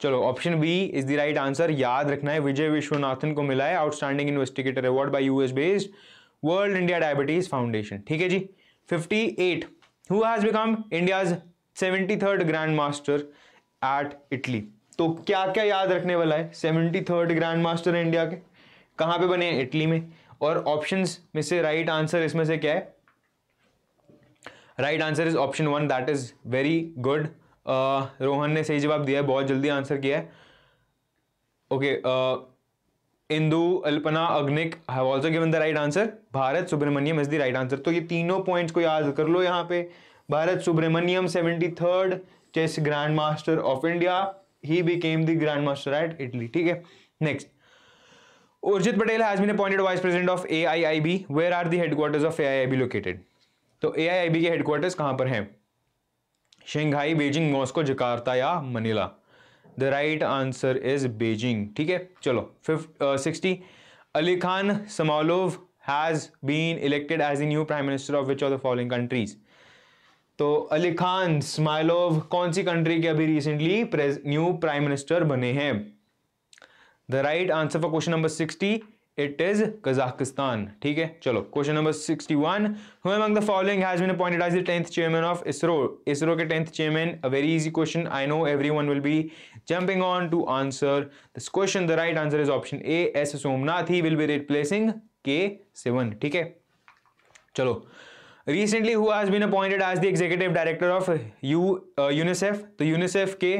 चलो option B is the right answer याद रखना है विजय विश्वनाथन को मिला है outstanding investigator award by US based world India diabetes foundation ठीक है जी 58 who has become India's 73rd grand master at Italy तो क्या क्या याद रखने वाला है 73rd ग्रैंड मास्टर इंडिया के कहाँ पे बने हैं इटली में और ऑप्शंस में से राइट right आंसर इसमें से क्या है right answer is option one that is very good Rohan ने सही जवाब दिया है बहुत जल्दी आंसर किया है okay uh, Indu Alpana Agnik have also given the right answer Bharat Subramaniam is the right answer तो ये तीनों पॉइंट्स को याद कर लो यहाँ पे Bharat Subramaniam seventy third chess grand master of India he became the grand master at Italy ठीक है next Urjit Patel has been I Vice President of AIIB. Where are the headquarters I AIIB located तो ए के हेडक्वार्टर्स कहाँ पर हैं शंघाई बीजिंग मॉस्को जकार्ता या Manila the right answer is Beijing ठीक है चलो fifty sixty uh, Ali Khan Smailov has been elected as a new prime minister of which of the following countries तो अली खान स्माइलोव कौन सी कंट्री के अभी रिसेंटली न्यू प्राइम मिनिस्टर बने हैं the right answer for question number sixty it is Kazakhstan ठीक है चलो question number sixty one who among the following been appointed as the tenth chairman of ISRO ISRO के tenth chairman a very easy question I know everyone will be jumping on to answer this question the right answer is option A S Somanath he will be replacing K Sivan ठीक है चलो recently who has been appointed as the executive director of U UNICEF तो यूनिसेफ के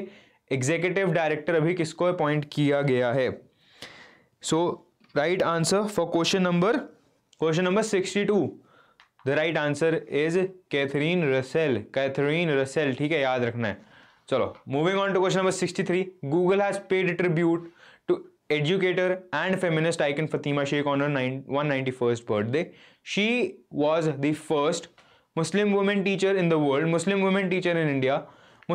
एग्जीक्यूटिव डायरेक्टर अभी किसको अपॉइंट किया गया है सो so, right answer for question number question number 62 the right answer is Catherine Russell Catherine Russell ठीक है याद रखना है चलो moving on to question number 63 Google has paid tribute to educator and feminist icon Fatima Sheikh on her 191st birthday she was the first Muslim woman teacher in the world Muslim woman teacher in India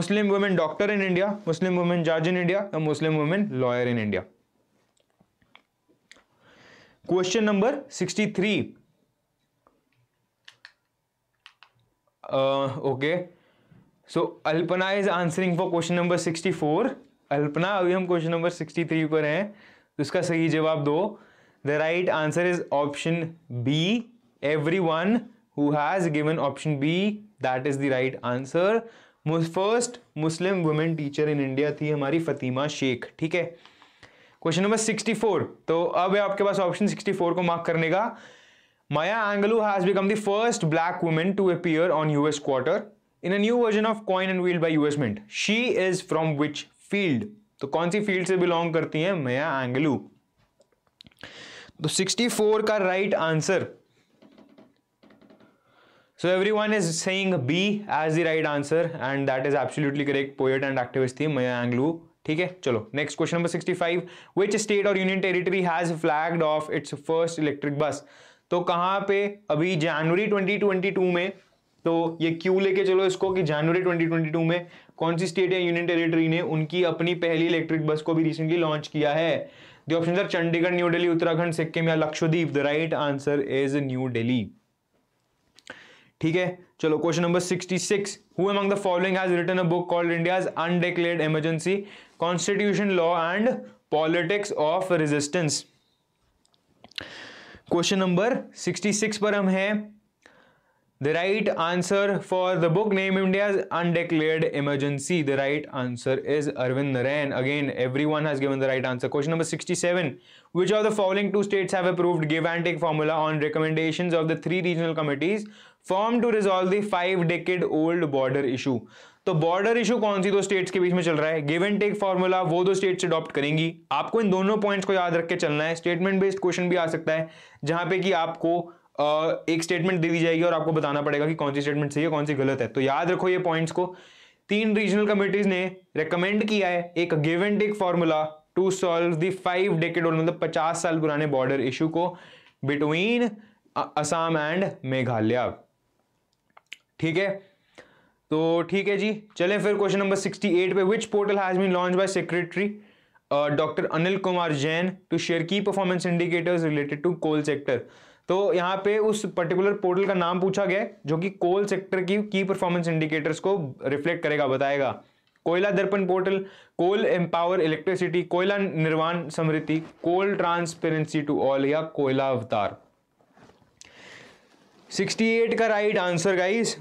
Muslim woman doctor in India Muslim woman judge in India and Muslim woman lawyer in India question number 63 okay so Alpana is answering for question number sixty 64 Alpana अभी हम क्वेश्चन नंबर 63 पर हैं तो इसका सही जवाब दो the right answer is option B everyone who has given option B that is the right answer first Muslim women teacher in India थी हमारी फतिमा शेख ठीक है क्वेश्चन नंबर 64 तो अब आपके पास ऑप्शन 64 को मार्क करने का Maya Angelou has become the first black women to appear on US quarter in a new version of coin and wheel by US mint she is from which field तो कौन सी फील्ड से बिलोंग करती है माया एंगलू तो 64 का right answer everyone is saying B as the right answer and that is absolutely correct poet and activist थी माया एंगलू ठीक है चलो next question number 65 which state और union territory has flagged off its first electric bus तो कहाँ पे अभी जनवरी 2022 में तो ये क्यों लेके चलो इसको कि जनवरी 2022 में कौन सी स्टेट या यूनियन टेरिटरी ने उनकी अपनी पहली इलेक्ट्रिक बस को भी रिसेंटली लॉन्च किया है option sir Chandigarh New Delhi Uttarakhand Sikkim या Lakshadweep the right answer is New Delhi ठीक है चलो question number 66 six among the following has written a book called India's undeclared emergency constitution law and politics of resistance question number 66 par the right answer for the book name india's undeclared emergency the right answer is arvind narayan again everyone has given the right answer question number 67 which of the following two states have approved give and take formula on recommendations of the three regional committees formed to resolve the five decade old border issue तो बॉर्डर इशू कौन सी दो स्टेट्स के बीच में चल रहा है गिव एंड टेक फॉर्मूला वो दो स्टेट्स अडॉप्ट करेंगी आपको इन दोनों पॉइंट्स को याद रख के चलना है स्टेटमेंट बेस्ड क्वेश्चन भी आ सकता है जहां पे कि आपको एक स्टेटमेंट दे दी जाएगी और आपको बताना पड़ेगा कि कौन सी स्टेटमेंट सही है कौन सी गलत है तो याद रखो ये पॉइंट्स को तीन रीजनल कमिटीज ने रिकमेंड किया है एक give and take formula to solve the five decade old मतलब पचास साल पुराने बॉर्डर इशू को बिटवीन असम एंड मेघालय ठीक है तो ठीक है जी चले फिर क्वेश्चन नंबर एट पे which portal has been launched by secretary doctor Anil Kumar Jain to share key performance indicators related to coal sector तो यहाँ पे उस पर्टिकुलर पोर्टल का नाम पूछा गया जो कि कोल सेक्टर की की परफॉर्मेंस इंडिकेटर्स को रिफ्लेक्ट करेगा बताएगा कोयला Darpan portal coal empower electricity Koyla Nirman Samriddhi coal transparency to all या कोयला अवतार 68 का right answer guys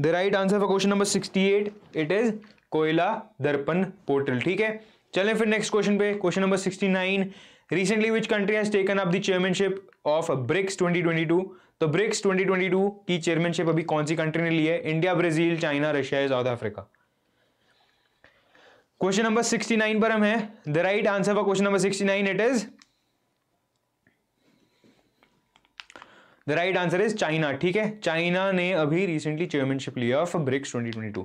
the right answer for question number sixty eight it is Koyla Darpan portal ठीक है चलें फिर नेक्स्ट क्वेश्चन पे question number sixty nine recently which country has taken up the chairmanship of BRICS 2022 तो ब्रिक्स 2022 की चेयरमैनशिप अभी कौन सी कंट्री ने ली है India Brazil China Russia South Africa question number 69 पर हम हैं the right answer for question number 69 it is the right answer is China ठीक है चाइना ने अभी रिसेंटली चेयरमैनशिप लिया ऑफ ब्रिक्स 2022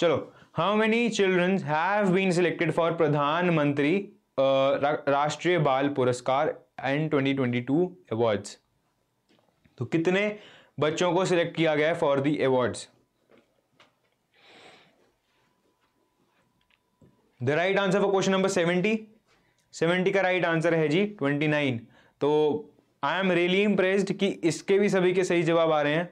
चलो how many children have been selected for Pradhanmantri Rashtriya बाल पुरस्कार एंड 2022 अवार्ड्स तो कितने बच्चों को सिलेक्ट किया गया for the awards the right answer for question number seventy seventy का राइट right आंसर है जी ट्वेंटी नाइन तो आई एम रियली इम्प्रेस्ड कि इसके भी सभी के सही जवाब आ रहे हैं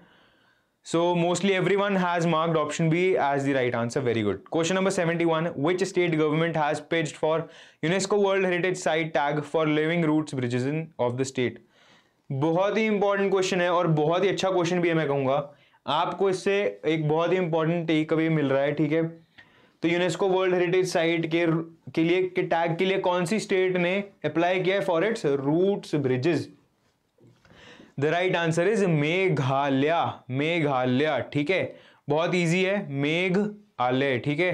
so mostly everyone has marked option B as the right answer very good question number seventy one which state government has paged for UNESCO world heritage site tag for living roots bridges in of the state बहुत ही इंपॉर्टेंट क्वेश्चन है और बहुत ही अच्छा क्वेश्चन भी है मैं कहूँगा आपको इससे एक बहुत ही इंपॉर्टेंट टेक अभी मिल रहा है ठीक है तो यूनेस्को वर्ल्ड हेरिटेज साइट के के लिए के टैग के लिए कौन सी स्टेट ने अप्लाई किया है for its roots bridges the right answer is Meghalaya Meghalaya ठीक है बहुत ईजी है मेघालय ठीक है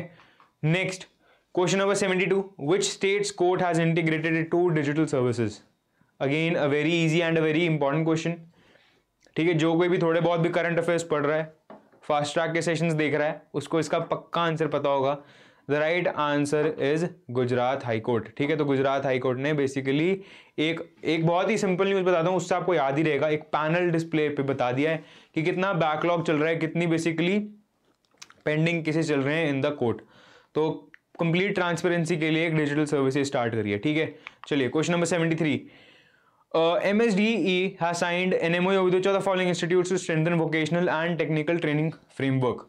next question number seventy two which state court has integrated to digital services again a very easy and a very important question ठीक है जो कोई भी थोड़े बहुत भी करंट अफेयर्स पढ़ रहा है फास्ट ट्रैक के सेशंस देख रहा है उसको इसका पक्का आंसर पता होगा the right answer is Gujarat high court ठीक है तो गुजरात हाईकोर्ट ने बेसिकली एक एक बहुत ही सिंपल न्यूज़ बताता हूँ उससे आपको याद ही रहेगा एक पैनल डिस्प्ले पे बता दिया है कि कितना बैकलॉग चल रहा है कितनी बेसिकली पेंडिंग केसेस चल रहे हैं इन द कोर्ट तो कंप्लीट ट्रांसपेरेंसी के लिए एक डिजिटल सर्विस स्टार्ट करिए ठीक है चलिए question number seventy three M S D E है signed N M O with the following institute to strengthen vocational and technical training framework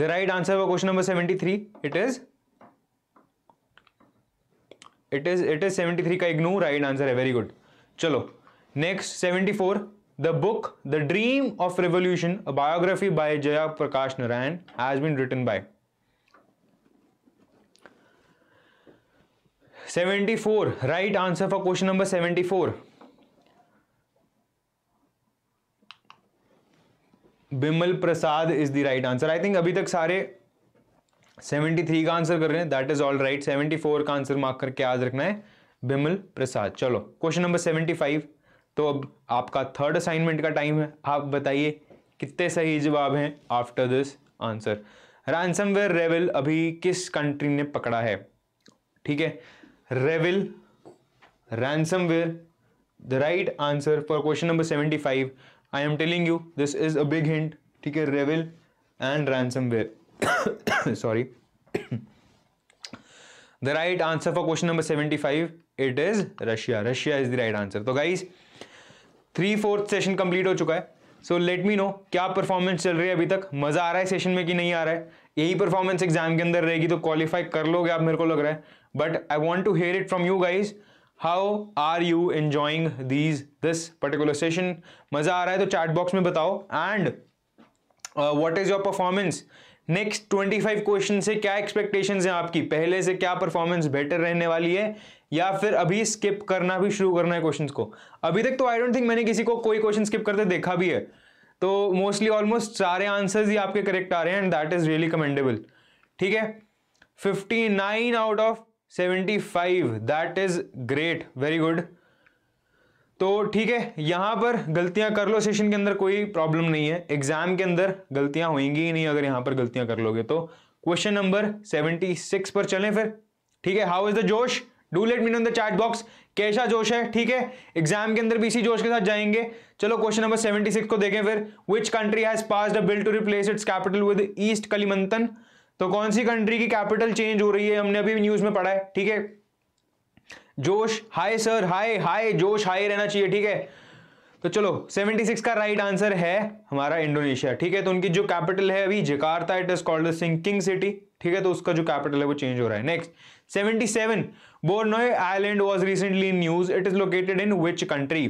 right answer for question number seventy three it is it is it is seventy three का इग्नू राइट आंसर है वेरी गुड चलो next seventy four the book the dream of revolution a biography by Jaya Prakash Narayan has been written bye 74 right answer for question number 74 Bimal Prasad is the right answer I think अभी तक सारे 73 का आंसर कर रहे हैं दैट इज ऑल राइट 74 का आंसर मार्क करके याद रखना है बिमल प्रसाद चलो क्वेश्चन नंबर 75 तो अब आपका थर्ड असाइनमेंट का टाइम है आप बताइए कितने सही जवाब हैं after this answer ransomware REvil अभी किस कंट्री ने पकड़ा है ठीक है REvil ransomware the right answer for question number seventy I am telling you this is a big hint ठीक है REvil and ransomware sorry the right answer for question number seventy five it is Russia Russia is the right answer तो guys three fourth session complete हो चुका है सो लेट मी नो क्या परफॉर्मेंस चल रही है अभी तक मजा आ रहा है सेशन में कि नहीं आ रहा है यही परफॉर्मेंस एग्जाम के अंदर रहेगी तो क्वालिफाई कर लोगे आप मेरे को लग रहा है but I want to hear it from you guys how are you enjoying these this particular session मज़ा आ रहा है तो चैट बॉक्स में बताओ and what is your performance next twenty five question से क्या एक्सपेक्टेशन है आपकी पहले से क्या परफॉर्मेंस बेटर रहने वाली है या फिर अभी स्किप करना भी शुरू करना है क्वेश्चंस को अभी तक तो आई डोंट थिंक मैंने किसी को कोई क्वेश्चन स्किप करते देखा भी है तो मोस्टली ऑलमोस्ट सारे आंसर्स ही आपके करेक्ट आ रहे हैं and that is really commendable ठीक है fifty nine out of 75 that is great very good तो ठीक है यहां पर गलतियां कर लो सेशन के अंदर कोई प्रॉब्लम नहीं है एग्जाम के अंदर गलतियां होंगी ही नहीं अगर यहां पर गलतियां कर लोगे तो क्वेश्चन नंबर 76 पर चलें फिर ठीक है हाउ इज द जोश do let mean in the chat box कैसा जोश है ठीक है एग्जाम के अंदर भी इसी जोश के साथ जाएंगे चलो क्वेश्चन नंबर 76 को देखें फिर which country has pass the bill to replace its capital with East Kalimantan तो कौन सी कंट्री की कैपिटल चेंज हो रही है हमने अभी न्यूज में पढ़ा है ठीक है जोश हाय सर हाय हाय जोश हाय रहना चाहिए ठीक है तो चलो 76 का राइट आंसर है हमारा इंडोनेशिया ठीक है तो उनकी जो कैपिटल है अभी Jakarta it is called sinking city ठीक है तो उसका जो कैपिटल है वो चेंज हो रहा है next 77 Borneo island was recently in news it is located in which country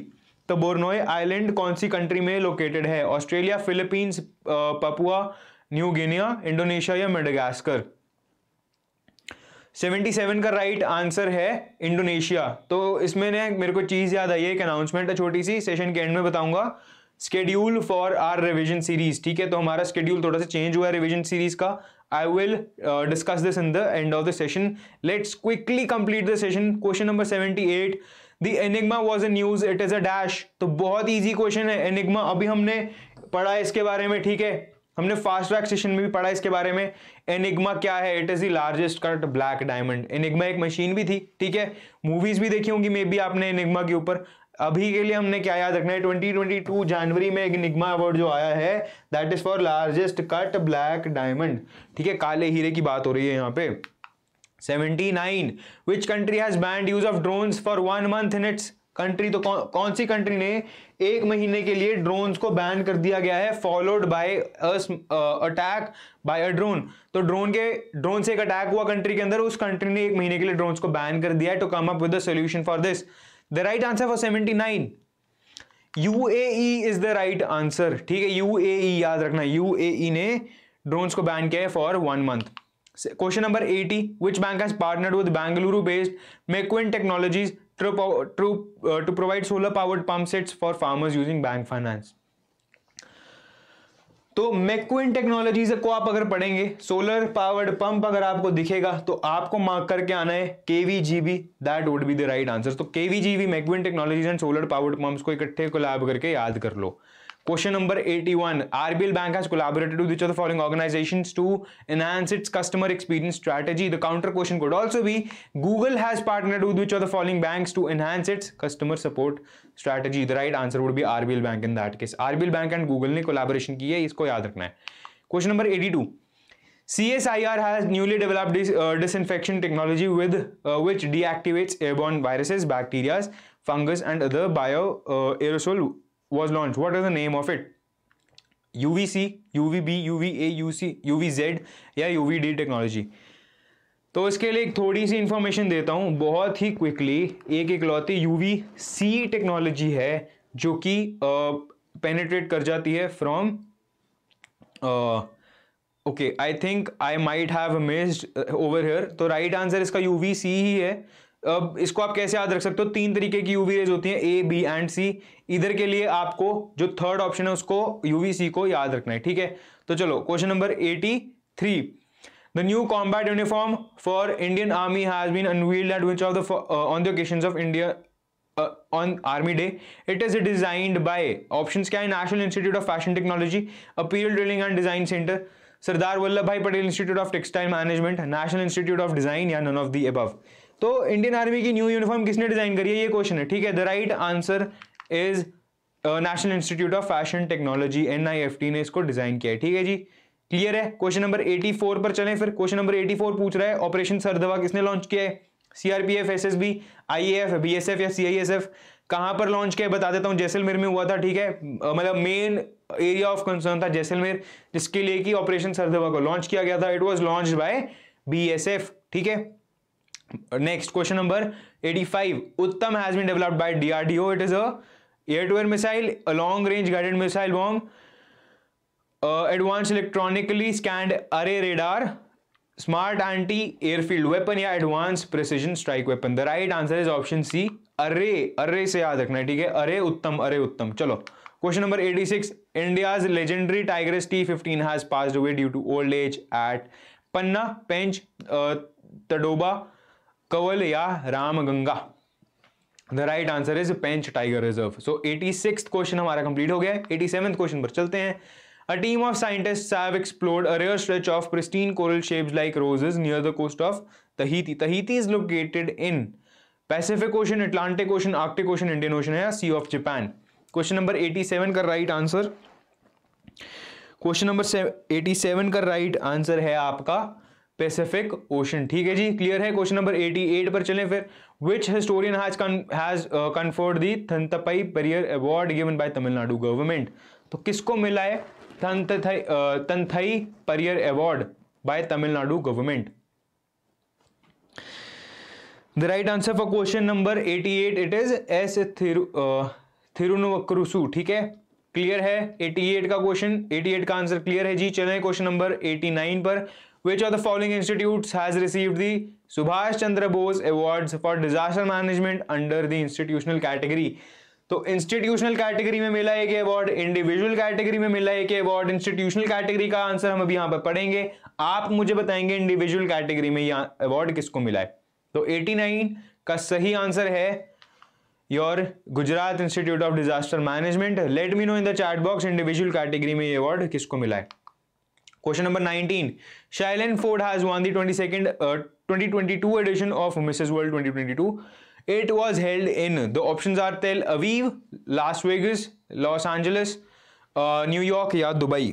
तो बोरनोय आईलैंड कौन सी कंट्री में लोकेटेड है Australia Philippines Papua New Guinea Indonesia या मेडगास्कर 77 का राइट आंसर है इंडोनेशिया तो इसमें ने मेरे को चीज़ याद आई है एक अनाउंसमेंट है छोटी सी सेशन के एंड में बताऊंगा schedule for our revision series ठीक है तो हमारा स्केड्यूल थोड़ा सा चेंज हुआ है रिविजन सीरीज का I will discuss this in the end of the session let's quickly complete the session question number seventy eight the Enigma was a news it is a dash तो बहुत ईजी क्वेश्चन है एनिग्मा अभी हमने पढ़ा है इसके बारे में ठीक है हमने फास्ट ट्रैक सेशन में भी पढ़ा इसके बारे में एनिग्मा क्या है it is the largest cut black diamond Enigma एक मशीन भी थी ठीक है मूवीज भी देखी होंगी मे बी आपने एनिग्मा के ऊपर अभी के लिए हमने क्या याद रखना है 2022 जनवरी में एक निगमा अवार्ड जो आया है that is for largest cut black diamond ठीक है काले हीरे की बात हो रही है यहाँ पे 79 which country has banned use of drones for one month in its country तो कौ, कौन सी कंट्री ने एक महीने के लिए ड्रोन्स को बैन कर दिया गया है followed by attack by a drone तो ड्रोन के ड्रोन से एक अटैक हुआ कंट्री के अंदर उस कंट्री ने एक महीने के लिए ड्रोन्स को बैन कर दिया है to come up with solution for this the right answer for seventy nine UAE is the right answer ठीक है ए e याद रखना ए e ने ड्रोन्स को बैन किया है for one month question number eighty which bank has partnered with bangalore based Mecwin technologies to, to, uh, to provide solar powered pump sets for farmers तो मैक्विन टेक्नोलॉजी को आप अगर पढ़ेंगे सोलर पावर्ड पंप अगर आपको दिखेगा तो आपको मार्क करके आना है KV B that would be the right answer तो KV B Mecwin technologies and solar powered pumps को इकट्ठे को लाभ करके याद कर लो Question number 81. RBL Bank has collaborated with which of the following organizations to enhance its customer experience strategy? The counter question could also be Google has partnered with which of the following banks to enhance its customer support strategy? The right answer would be RBL Bank in that case. RBL Bank and Google ने collaboration की इसको याद रखना है Question number 82. CSIR has newly developed dis uh, disinfection technology with uh, which deactivates airborne viruses, bacteria, fungus and other bio uh, aerosol was launched what is the name of it UVC, UVB, UVA, UC, UVZ या UVD technology तो इसके लिए एक थोड़ी सी इंफॉर्मेशन देता हूँ बहुत ही क्विकली एक एक इकलौती सी टेक्नोलॉजी है जो कि पेनिट्रेट uh, कर जाती है from okay I think I might have missed over here तो राइट right आंसर इसका यू सी ही है अब इसको आप कैसे याद रख सकते हो तीन तरीके की यूवी रेज होती है ए बी एंड सी इधर के लिए आपको जो थर्ड ऑप्शन है उसको यूवीसी को याद रखना है ठीक है तो चलो question number eighty three The new combat uniform for Indian Army has been unveiled at which of the uh, on the occasions of India uh, on Army Day. It is designed by options क्या है National Institute of Fashion Technology, Apparel Drilling and Design Center, Sardar Vallabhbhai Patel institute of textile management national institute of design या नन ऑफ दी अबव तो इंडियन आर्मी की न्यू यूनिफॉर्म किसने डिजाइन करी है ये क्वेश्चन है ठीक है the right answer is national institute of fashion technology एन ने इसको डिजाइन किया है ठीक है जी क्लियर है क्वेश्चन नंबर 84 पर चलें फिर क्वेश्चन नंबर 84 पूछ रहा है ऑपरेशन सरदवा किसने लॉन्च किया है CRPF S S B I F B S F या सी आई एस एफ कहां पर लॉन्च किया बता देता हूं जैसलमेर में हुआ था ठीक है मतलब मेन एरिया ऑफ कंसर्न था जैसलमेर जिसके लिए कि ऑपरेशन सरधवा को लॉन्च किया गया था it was launch by B ठीक है next question number eighty five Uttam has been developed by DRDO it is a air to air missile a long range guided missile bomb advance electronically scanned array radar smart anti airfield weapon या advance precision strike weapon the right answer is option C अरे अरे से याद रखना है ठीक है अरे उत्तम अरे उत्तम चलो question number 86 India's legendary tigress T 15 has passed away due to old age at Panna Pench Tadoba uh, Kawal या Ramganga the right answer is Pench tiger reserve so eighty six question हमारा कंप्लीट हो गया है एटी सेवन क्वेश्चन पर चलते हैं A team of scientists have explored a rare stretch of pristine coral shapes like roses near the coast of Tahiti. Tahiti is located in Pacific Ocean, Atlantic Ocean, Arctic Ocean, Indian Ocean या Sea of Japan. Question number 87 का right answer. Question number 87 का right answer है आपका पैसिफिक ओशन ठीक है जी क्लियर है क्वेश्चन नंबर 88 पर चलें फिर which historian has has conferred the Thanthai Periyar award given by Tamil Nadu government तो किसको मिला है Thanthai Thanthai Periyar award by Tamil Nadu government The right answer for question number 88 it is S Thirunavukkarasu uh, ठीक है क्लियर है 88 का क्वेश्चन 88 का आंसर क्लियर है जी चले क्वेश्चन नंबर 89 पर Which of the following institutes has received the Subhash Chandra Bose Awards for Disaster Management under the institutional category? तो इंस्टीट्यूशनल कैटेगरी में मिला एक अवार्ड इंडिविजुअल कैटेगरी में मिला एक अवार्ड इंस्टीट्यूशनल कैटेगरी का आंसर हम अभी यहां पर पढ़ेंगे आप मुझे बताएंगे इंडिविजुअल कैटेगरी में यह अवार्ड किसको मिला है तो 89 का सही आंसर है your Gujarat institute of disaster management let me know in the chat box individual category में ये अवार्ड किसको मिला है question number 19 Shaylyn Ford has won the twenty second twenty twenty two edition of Mrs World twenty it was held in the option are Tel Aviv Las Vegas Los Angeles New York या Dubai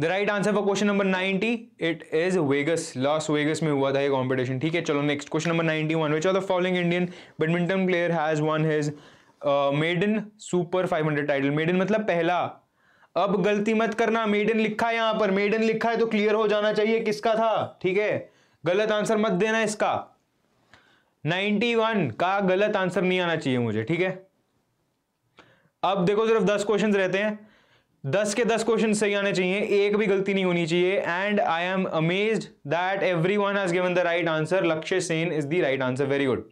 the right answer for question number ninety it is Vegas Las Vegas में हुआ था ये कॉम्पिटिशन ठीक है चलो next question number 91 one which are the following Indian badminton player has won his maiden super 500 title maiden मतलब पहला अब गलती मत करना मेडन लिखा है यहां पर मेडन लिखा है तो क्लियर हो जाना चाहिए किसका था ठीक है गलत आंसर मत देना इसका 91 का गलत आंसर नहीं आना चाहिए मुझे ठीक है अब देखो सिर्फ 10 क्वेश्चंस रहते हैं 10 के 10 क्वेश्चन सही आने चाहिए एक भी गलती नहीं होनी चाहिए and I am amazed that everyone has given the right answer Lakshya Sen is the right answer very good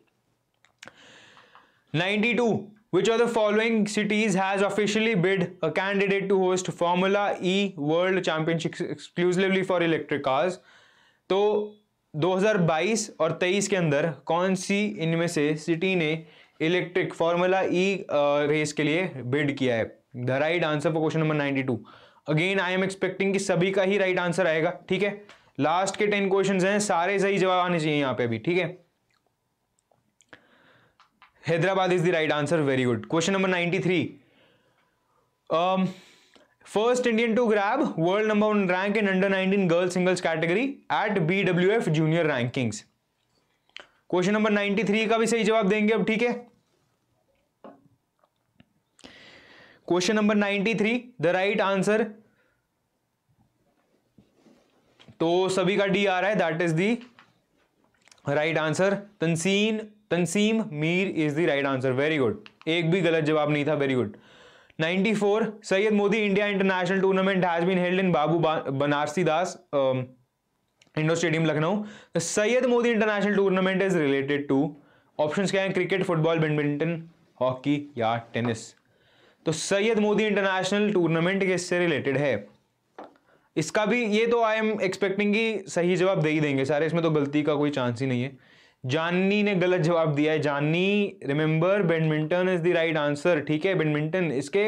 92 Which of the following cities has officially bid a candidate to host Formula E World Championship exclusively for electric cars? तो 2022 और 23 के अंदर कौन सी इनमें से सिटी ने इलेक्ट्रिक फॉर्मूला ई रेस के लिए बिड किया है the right answer for question number 92 again I am expecting कि सभी का ही राइट right आंसर आएगा ठीक है लास्ट के 10 क्वेश्चंस हैं सारे सही जवाब आने चाहिए यहाँ पे अभी ठीक है Hyderabad is the right answer very good question number ninety three first Indian to grab world number one rank in under nineteen girls singles category at B W F junior rankings question number ninety three का भी सही जवाब देंगे अब ठीक है question number ninety three the right answer तो सभी का डी आ रहा है that is the right answer Tasneem Tasneem Mir is the right answer very good एक भी गलत जवाब नहीं था very good 94 Syed Modi India international tournament has been held in Babu Banarasi Das indoor stadium Lucknow Syed Modi international tournament is related to option क्या हैं क्रिकेट फुटबॉल बैडमिंटन हॉकी या टेनिस तो सैयद मोदी इंटरनेशनल टूर्नामेंट किससे रिलेटेड है इसका भी ये तो आई एम एक्सपेक्टिंग कि सही जवाब दे ही देंगे सारे इसमें तो गलती का कोई चांस ही नहीं है जाननी ने गलत जवाब दिया है जाननी remember badminton is the right answer ठीक है बैडमिंटन इसके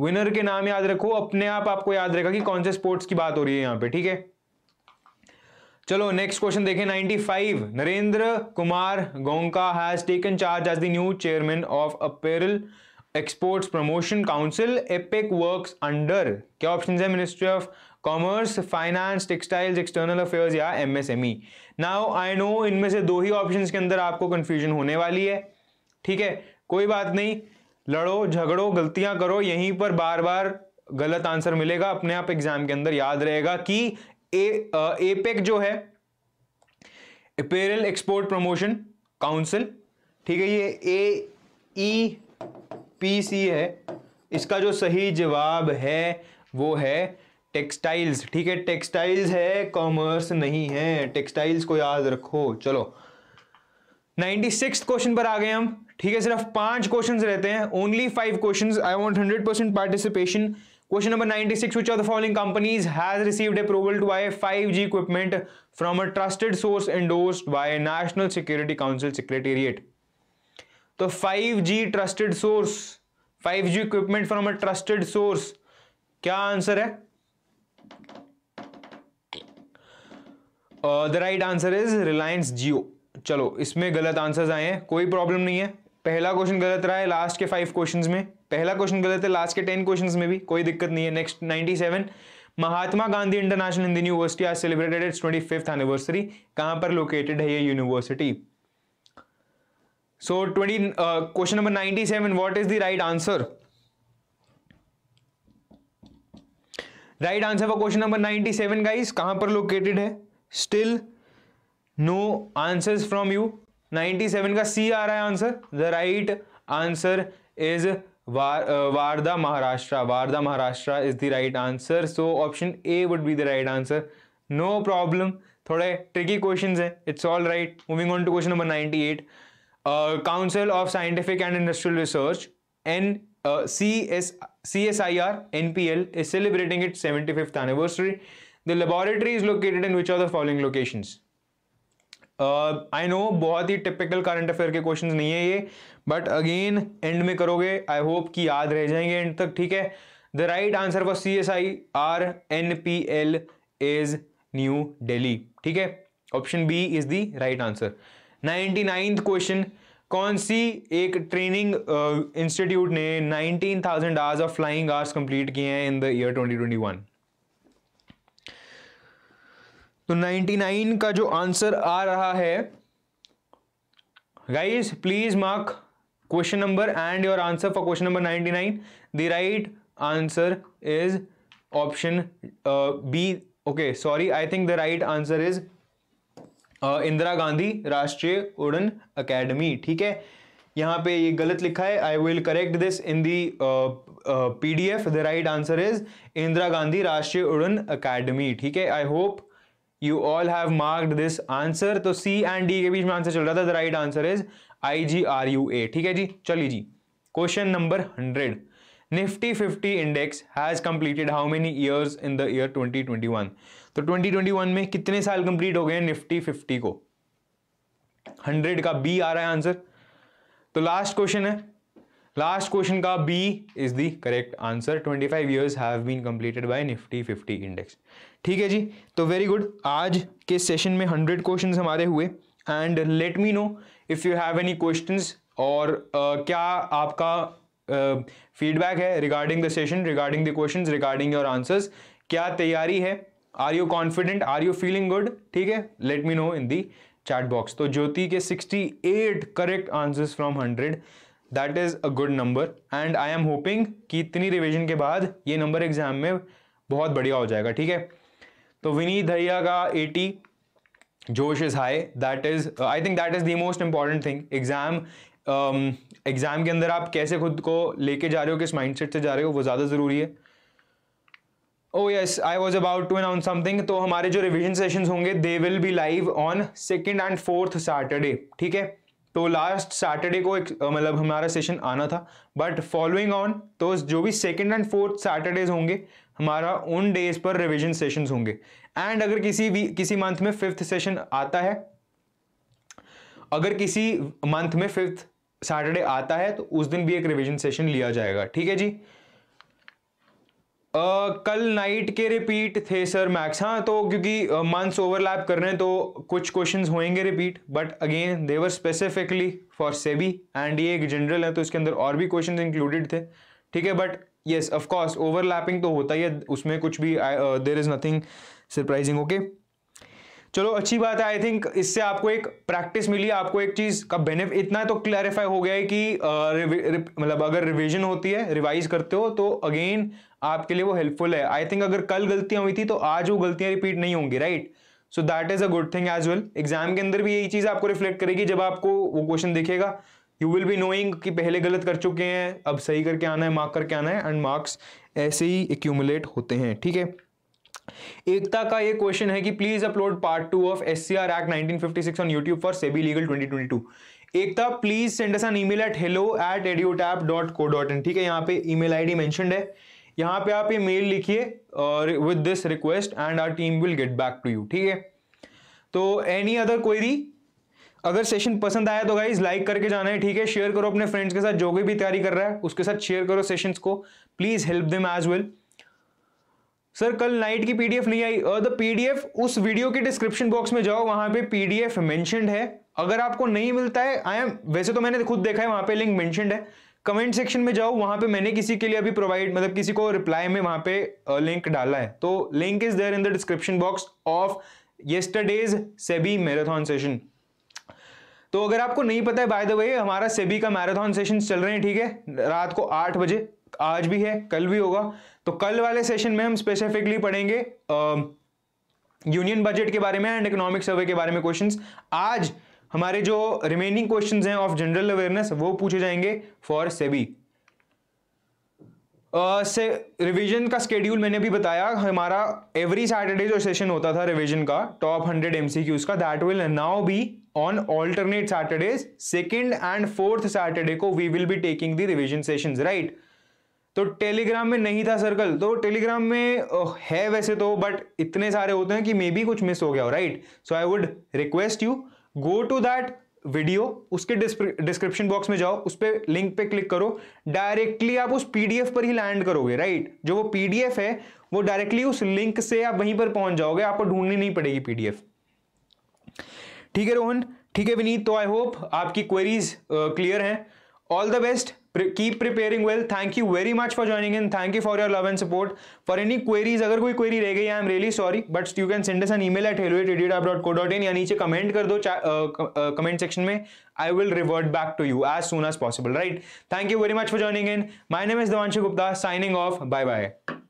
विनर के नाम याद रखो अपने आप आपको याद रहेगा कि कौन से स्पोर्ट्स की बात हो रही है यहां पे ठीक है चलो नेक्स्ट क्वेश्चन देखें 95 Narendra Kumar Goenka has taken charge as the new chairman of apparel exports promotion council AEPC works under क्या ऑप्शन है ministry of commerce finance textiles external affairs या एमएसएमई नाउ आई नो इनमें से दो ही ऑप्शंस के अंदर आपको कंफ्यूजन होने वाली है ठीक है कोई बात नहीं लड़ो झगड़ो गलतियां करो यहीं पर बार बार गलत आंसर मिलेगा अपने आप एग्जाम के अंदर याद रहेगा कि ए, एपेक जो है अपेरल एक्सपोर्ट प्रमोशन काउंसिल ठीक है ये ए ई पी सी है इसका जो सही जवाब है वो है टेक्सटाइल्स ठीक है टेक्सटाइल्स है कॉमर्स नहीं है टेक्सटाइल्स को याद रखो चलो नाइनटी सिक्स क्वेश्चन पर आ गए हम ठीक है सिर्फ पांच क्वेश्चन रहते हैं only five question I want hundred percent participation question number ninety six which of the following companies has received approval to buy five G equipment from a trusted source endorsed by national security council secretariat तो five G trusted source five G equipment from a trusted source क्या आंसर है the right answer is Reliance Jio चलो इसमें गलत आंसर्स आए हैं कोई प्रॉब्लम नहीं है पहला क्वेश्चन गलत रहा है लास्ट के फाइव क्वेश्चन में पहला क्वेश्चन गलत है लास्ट के टेन क्वेश्चन में भी कोई दिक्कत नहीं है next ninety seven Mahatma Gandhi international Hindi university आज celebrated its twenty fifth anniversary कहां पर लोकेटेड है ये university so twenty question number ninety seven what is the right answer right answer for question number ninety seven guys कहां पर लोकेटेड है still no answer from you 97 का सी आ रहा है answer the right answer is Wardha Maharashtra Wardha Maharashtra is the right answer so option A would be the right answer no problem थोड़े ट्रिकी क्वेश्चन हैं it's all right moving on to question number 98 council of scientific and industrial research N C S C S I R N P L is celebrating it seventy fifth anniversary the laboratory is located in which are the following locations I know बहुत ही टिपिकल करंट अफेयर के क्वेश्चन नहीं है ये बट अगेन एंड में करोगे आई होप कि याद रह जाएंगे एंड तक ठीक है the right answer was C S I R N P L is New Delhi ठीक है option B is the right answer ninety ninth question कौन सी एक ट्रेनिंग इंस्टीट्यूट uh, ने thousand hours of flying hours complete किए हैं in the year twenty twenty one तो 99 का जो आंसर आ रहा है guys please mark question number and your answer for question number 99 the right answer is option B okay sorry I think the right answer is Indira Gandhi Rashtriya Uran academy ठीक है यहां पे ये गलत लिखा है I will correct this in the P D F the right answer is Indira Gandhi Rashtriya Uran academy ठीक है I hope you all have marked this answer तो सी एंड डी के बीच में आंसर चल रहा था the right answer is I G R U A ठीक है जी चलिए जी question number hundred Nifty fifty index has completed how many years in the year 2021 तो 2021 में कितने साल कंप्लीट हो गए निफ्टी फिफ्टी को हंड्रेड का बी आ रहा है आंसर तो लास्ट क्वेश्चन है लास्ट क्वेश्चन का B is the correct answer 25 five years have been completed bye Nifty 50 index ठीक है जी तो वेरी गुड आज के सेशन में हंड्रेड क्वेश्चन हमारे हुए and let me know if you have any question और uh, क्या आपका फीडबैक uh, है regarding the session regarding the question regarding your answers क्या तैयारी है are you confident are you feeling good ठीक है let me know in the chat box तो ज्योति के 68 correct answers from 100 that is a good number and I am hoping कि इतनी रिविजन के बाद ये नंबर एग्जाम में बहुत बढ़िया हो जाएगा ठीक है तो विनीत धैया का 80 जोश is high that is I think that is the most important thing exam exam के अंदर आप कैसे खुद को लेके जा रहे हो किस माइंडसेट से जा रहे हो वो ज़्यादा ज़रूरी है oh yes I was about to announce something तो हमारे जो रिविजन सेशन होंगे they will be live on second and fourth Saturday ठीक है तो लास्ट सैटरडे को एक uh, मतलब हमारा सेशन आना था बट फॉलोइंग ऑन तो जो भी सेकेंड एंड फोर्थ सैटरडेज होंगे हमारा उन डेज पर रिविजन सेशन होंगे एंड अगर किसी भी किसी मंथ में फिफ्थ सेशन आता है अगर किसी मंथ में फिफ्थ सैटरडे आता है तो उस दिन भी एक रिविजन सेशन लिया जाएगा ठीक है जी आ, कल नाइट के रिपीट थे सर मैक्स हाँ तो क्योंकि मंथ्स ओवरलैप कर रहे हैं तो कुछ क्वेश्चंस होंगे repeat but again they're specifically for SEBI and ये एक जनरल है तो इसके अंदर और भी क्वेश्चंस इंक्लूडेड थे ठीक है but yes of course overlapping तो होता ही है उसमें कुछ भी there is nothing surprising okay चलो अच्छी बात है आई थिंक इससे आपको एक प्रैक्टिस मिली आपको एक चीज का बेनिफिट इतना तो क्लैरिफाई हो गया है कि uh, मतलब अगर रिवीजन होती है रिवाइज करते हो तो अगेन आपके लिए वो हेल्पफुल है आई थिंक अगर कल गलतियां हुई थी तो आज वो गलतियां रिपीट नहीं होंगी right so that is a good thing as well exam के अंदर भी यही चीज आपको रिफ्लेक्ट करेगी जब आपको वो क्वेश्चन दिखेगा यू विल बी नोइंग कि पहले गलत कर चुके हैं अब सही करके आना है मार्क करके आना है एंड मार्क्स ऐसे ही एक्यूमुलेट होते हैं ठीक है एकता का ये क्वेश्चन है कि please upload part two of S C R act nineteen fifty six on YouTube for SEBI legal twenty twenty two Ekta please send us an E mail at hello at EduTap dot co dot in ठीक है यहाँ पे ई ईमेल आईडी मेंशनड है यहाँ पे आप ये मेल लिखिए और with this request and our team will get back to you ठीक है तो एनी अदर क्वेरी अगर सेशन पसंद आया तो गाइज लाइक करके जाना है ठीक है शेयर करो अपने फ्रेंड्स के साथ जो भी तैयारी कर रहा है उसके साथ शेयर करो सेशंस को please help them as well sir कल नाइट की पीडीएफ नहीं आई द पीडीएफ उस वीडियो के डिस्क्रिप्शन बॉक्स में जाओ वहां पे पीडीएफ मेंशनड है अगर आपको नहीं मिलता है आई एम वैसे तो मैंने खुद देखा है वहां पे लिंक मेंशनड है कमेंट सेक्शन में जाओ वहां पे मैंने किसी के लिए अभी प्रोवाइड मतलब किसी को रिप्लाई में वहां पे लिंक डाला है तो link is there in the description box of yesterday's SEBI marathon session तो अगर आपको नहीं पता है बाय द वे हमारा सेबी का मैराथन सेशन चल रहे हैं ठीक है रात को आठ बजे आज भी है कल भी होगा तो कल वाले सेशन में हम स्पेसिफिकली पढ़ेंगे यूनियन बजट के बारे में एंड इकोनॉमिक सर्वे के बारे में क्वेश्चन आज हमारे जो रिमेनिंग क्वेश्चन हैं ऑफ जनरल अवेयरनेस वो पूछे जाएंगे फॉर सेबी Uh, से रिवीजन का स्केड्यूल मैंने भी बताया हमारा एवरी सैटरडे जो सेशन होता था रिवीजन का टॉप हंड्रेड एमसीक्यूज का that will now be on alternate Saturdays second and fourth Saturday को we will be taking the revision session right तो टेलीग्राम में नहीं था सर्कल तो टेलीग्राम में uh, है वैसे तो बट इतने सारे होते हैं कि मे बी कुछ मिस हो गया हो right so I would request you go to that video उसके डिस्क्रिप्शन बॉक्स में जाओ उस पर लिंक पे क्लिक करो डायरेक्टली आप उस पीडीएफ पर ही लैंड करोगे राइट जो वो पीडीएफ है वो डायरेक्टली उस लिंक से आप वहीं पर पहुंच जाओगे आपको ढूंढनी नहीं पड़ेगी पीडीएफ ठीक है रोहन ठीक है विनीत तो आई होप आपकी क्वेरीज क्लियर uh, हैं all the best keep preparing well thank you very much for joining in thank you for your love and support for any queries अगर कोई क्वेरी रह गई I am really sorry but you can send an E mail at hello at dot co dot in या नीचे कमेंट कर दो कमेंट सेक्शन uh, uh, में I will revert back to you as soon as possible right thank you very much for joining in my name is Devanshi Gupta signing off bye bye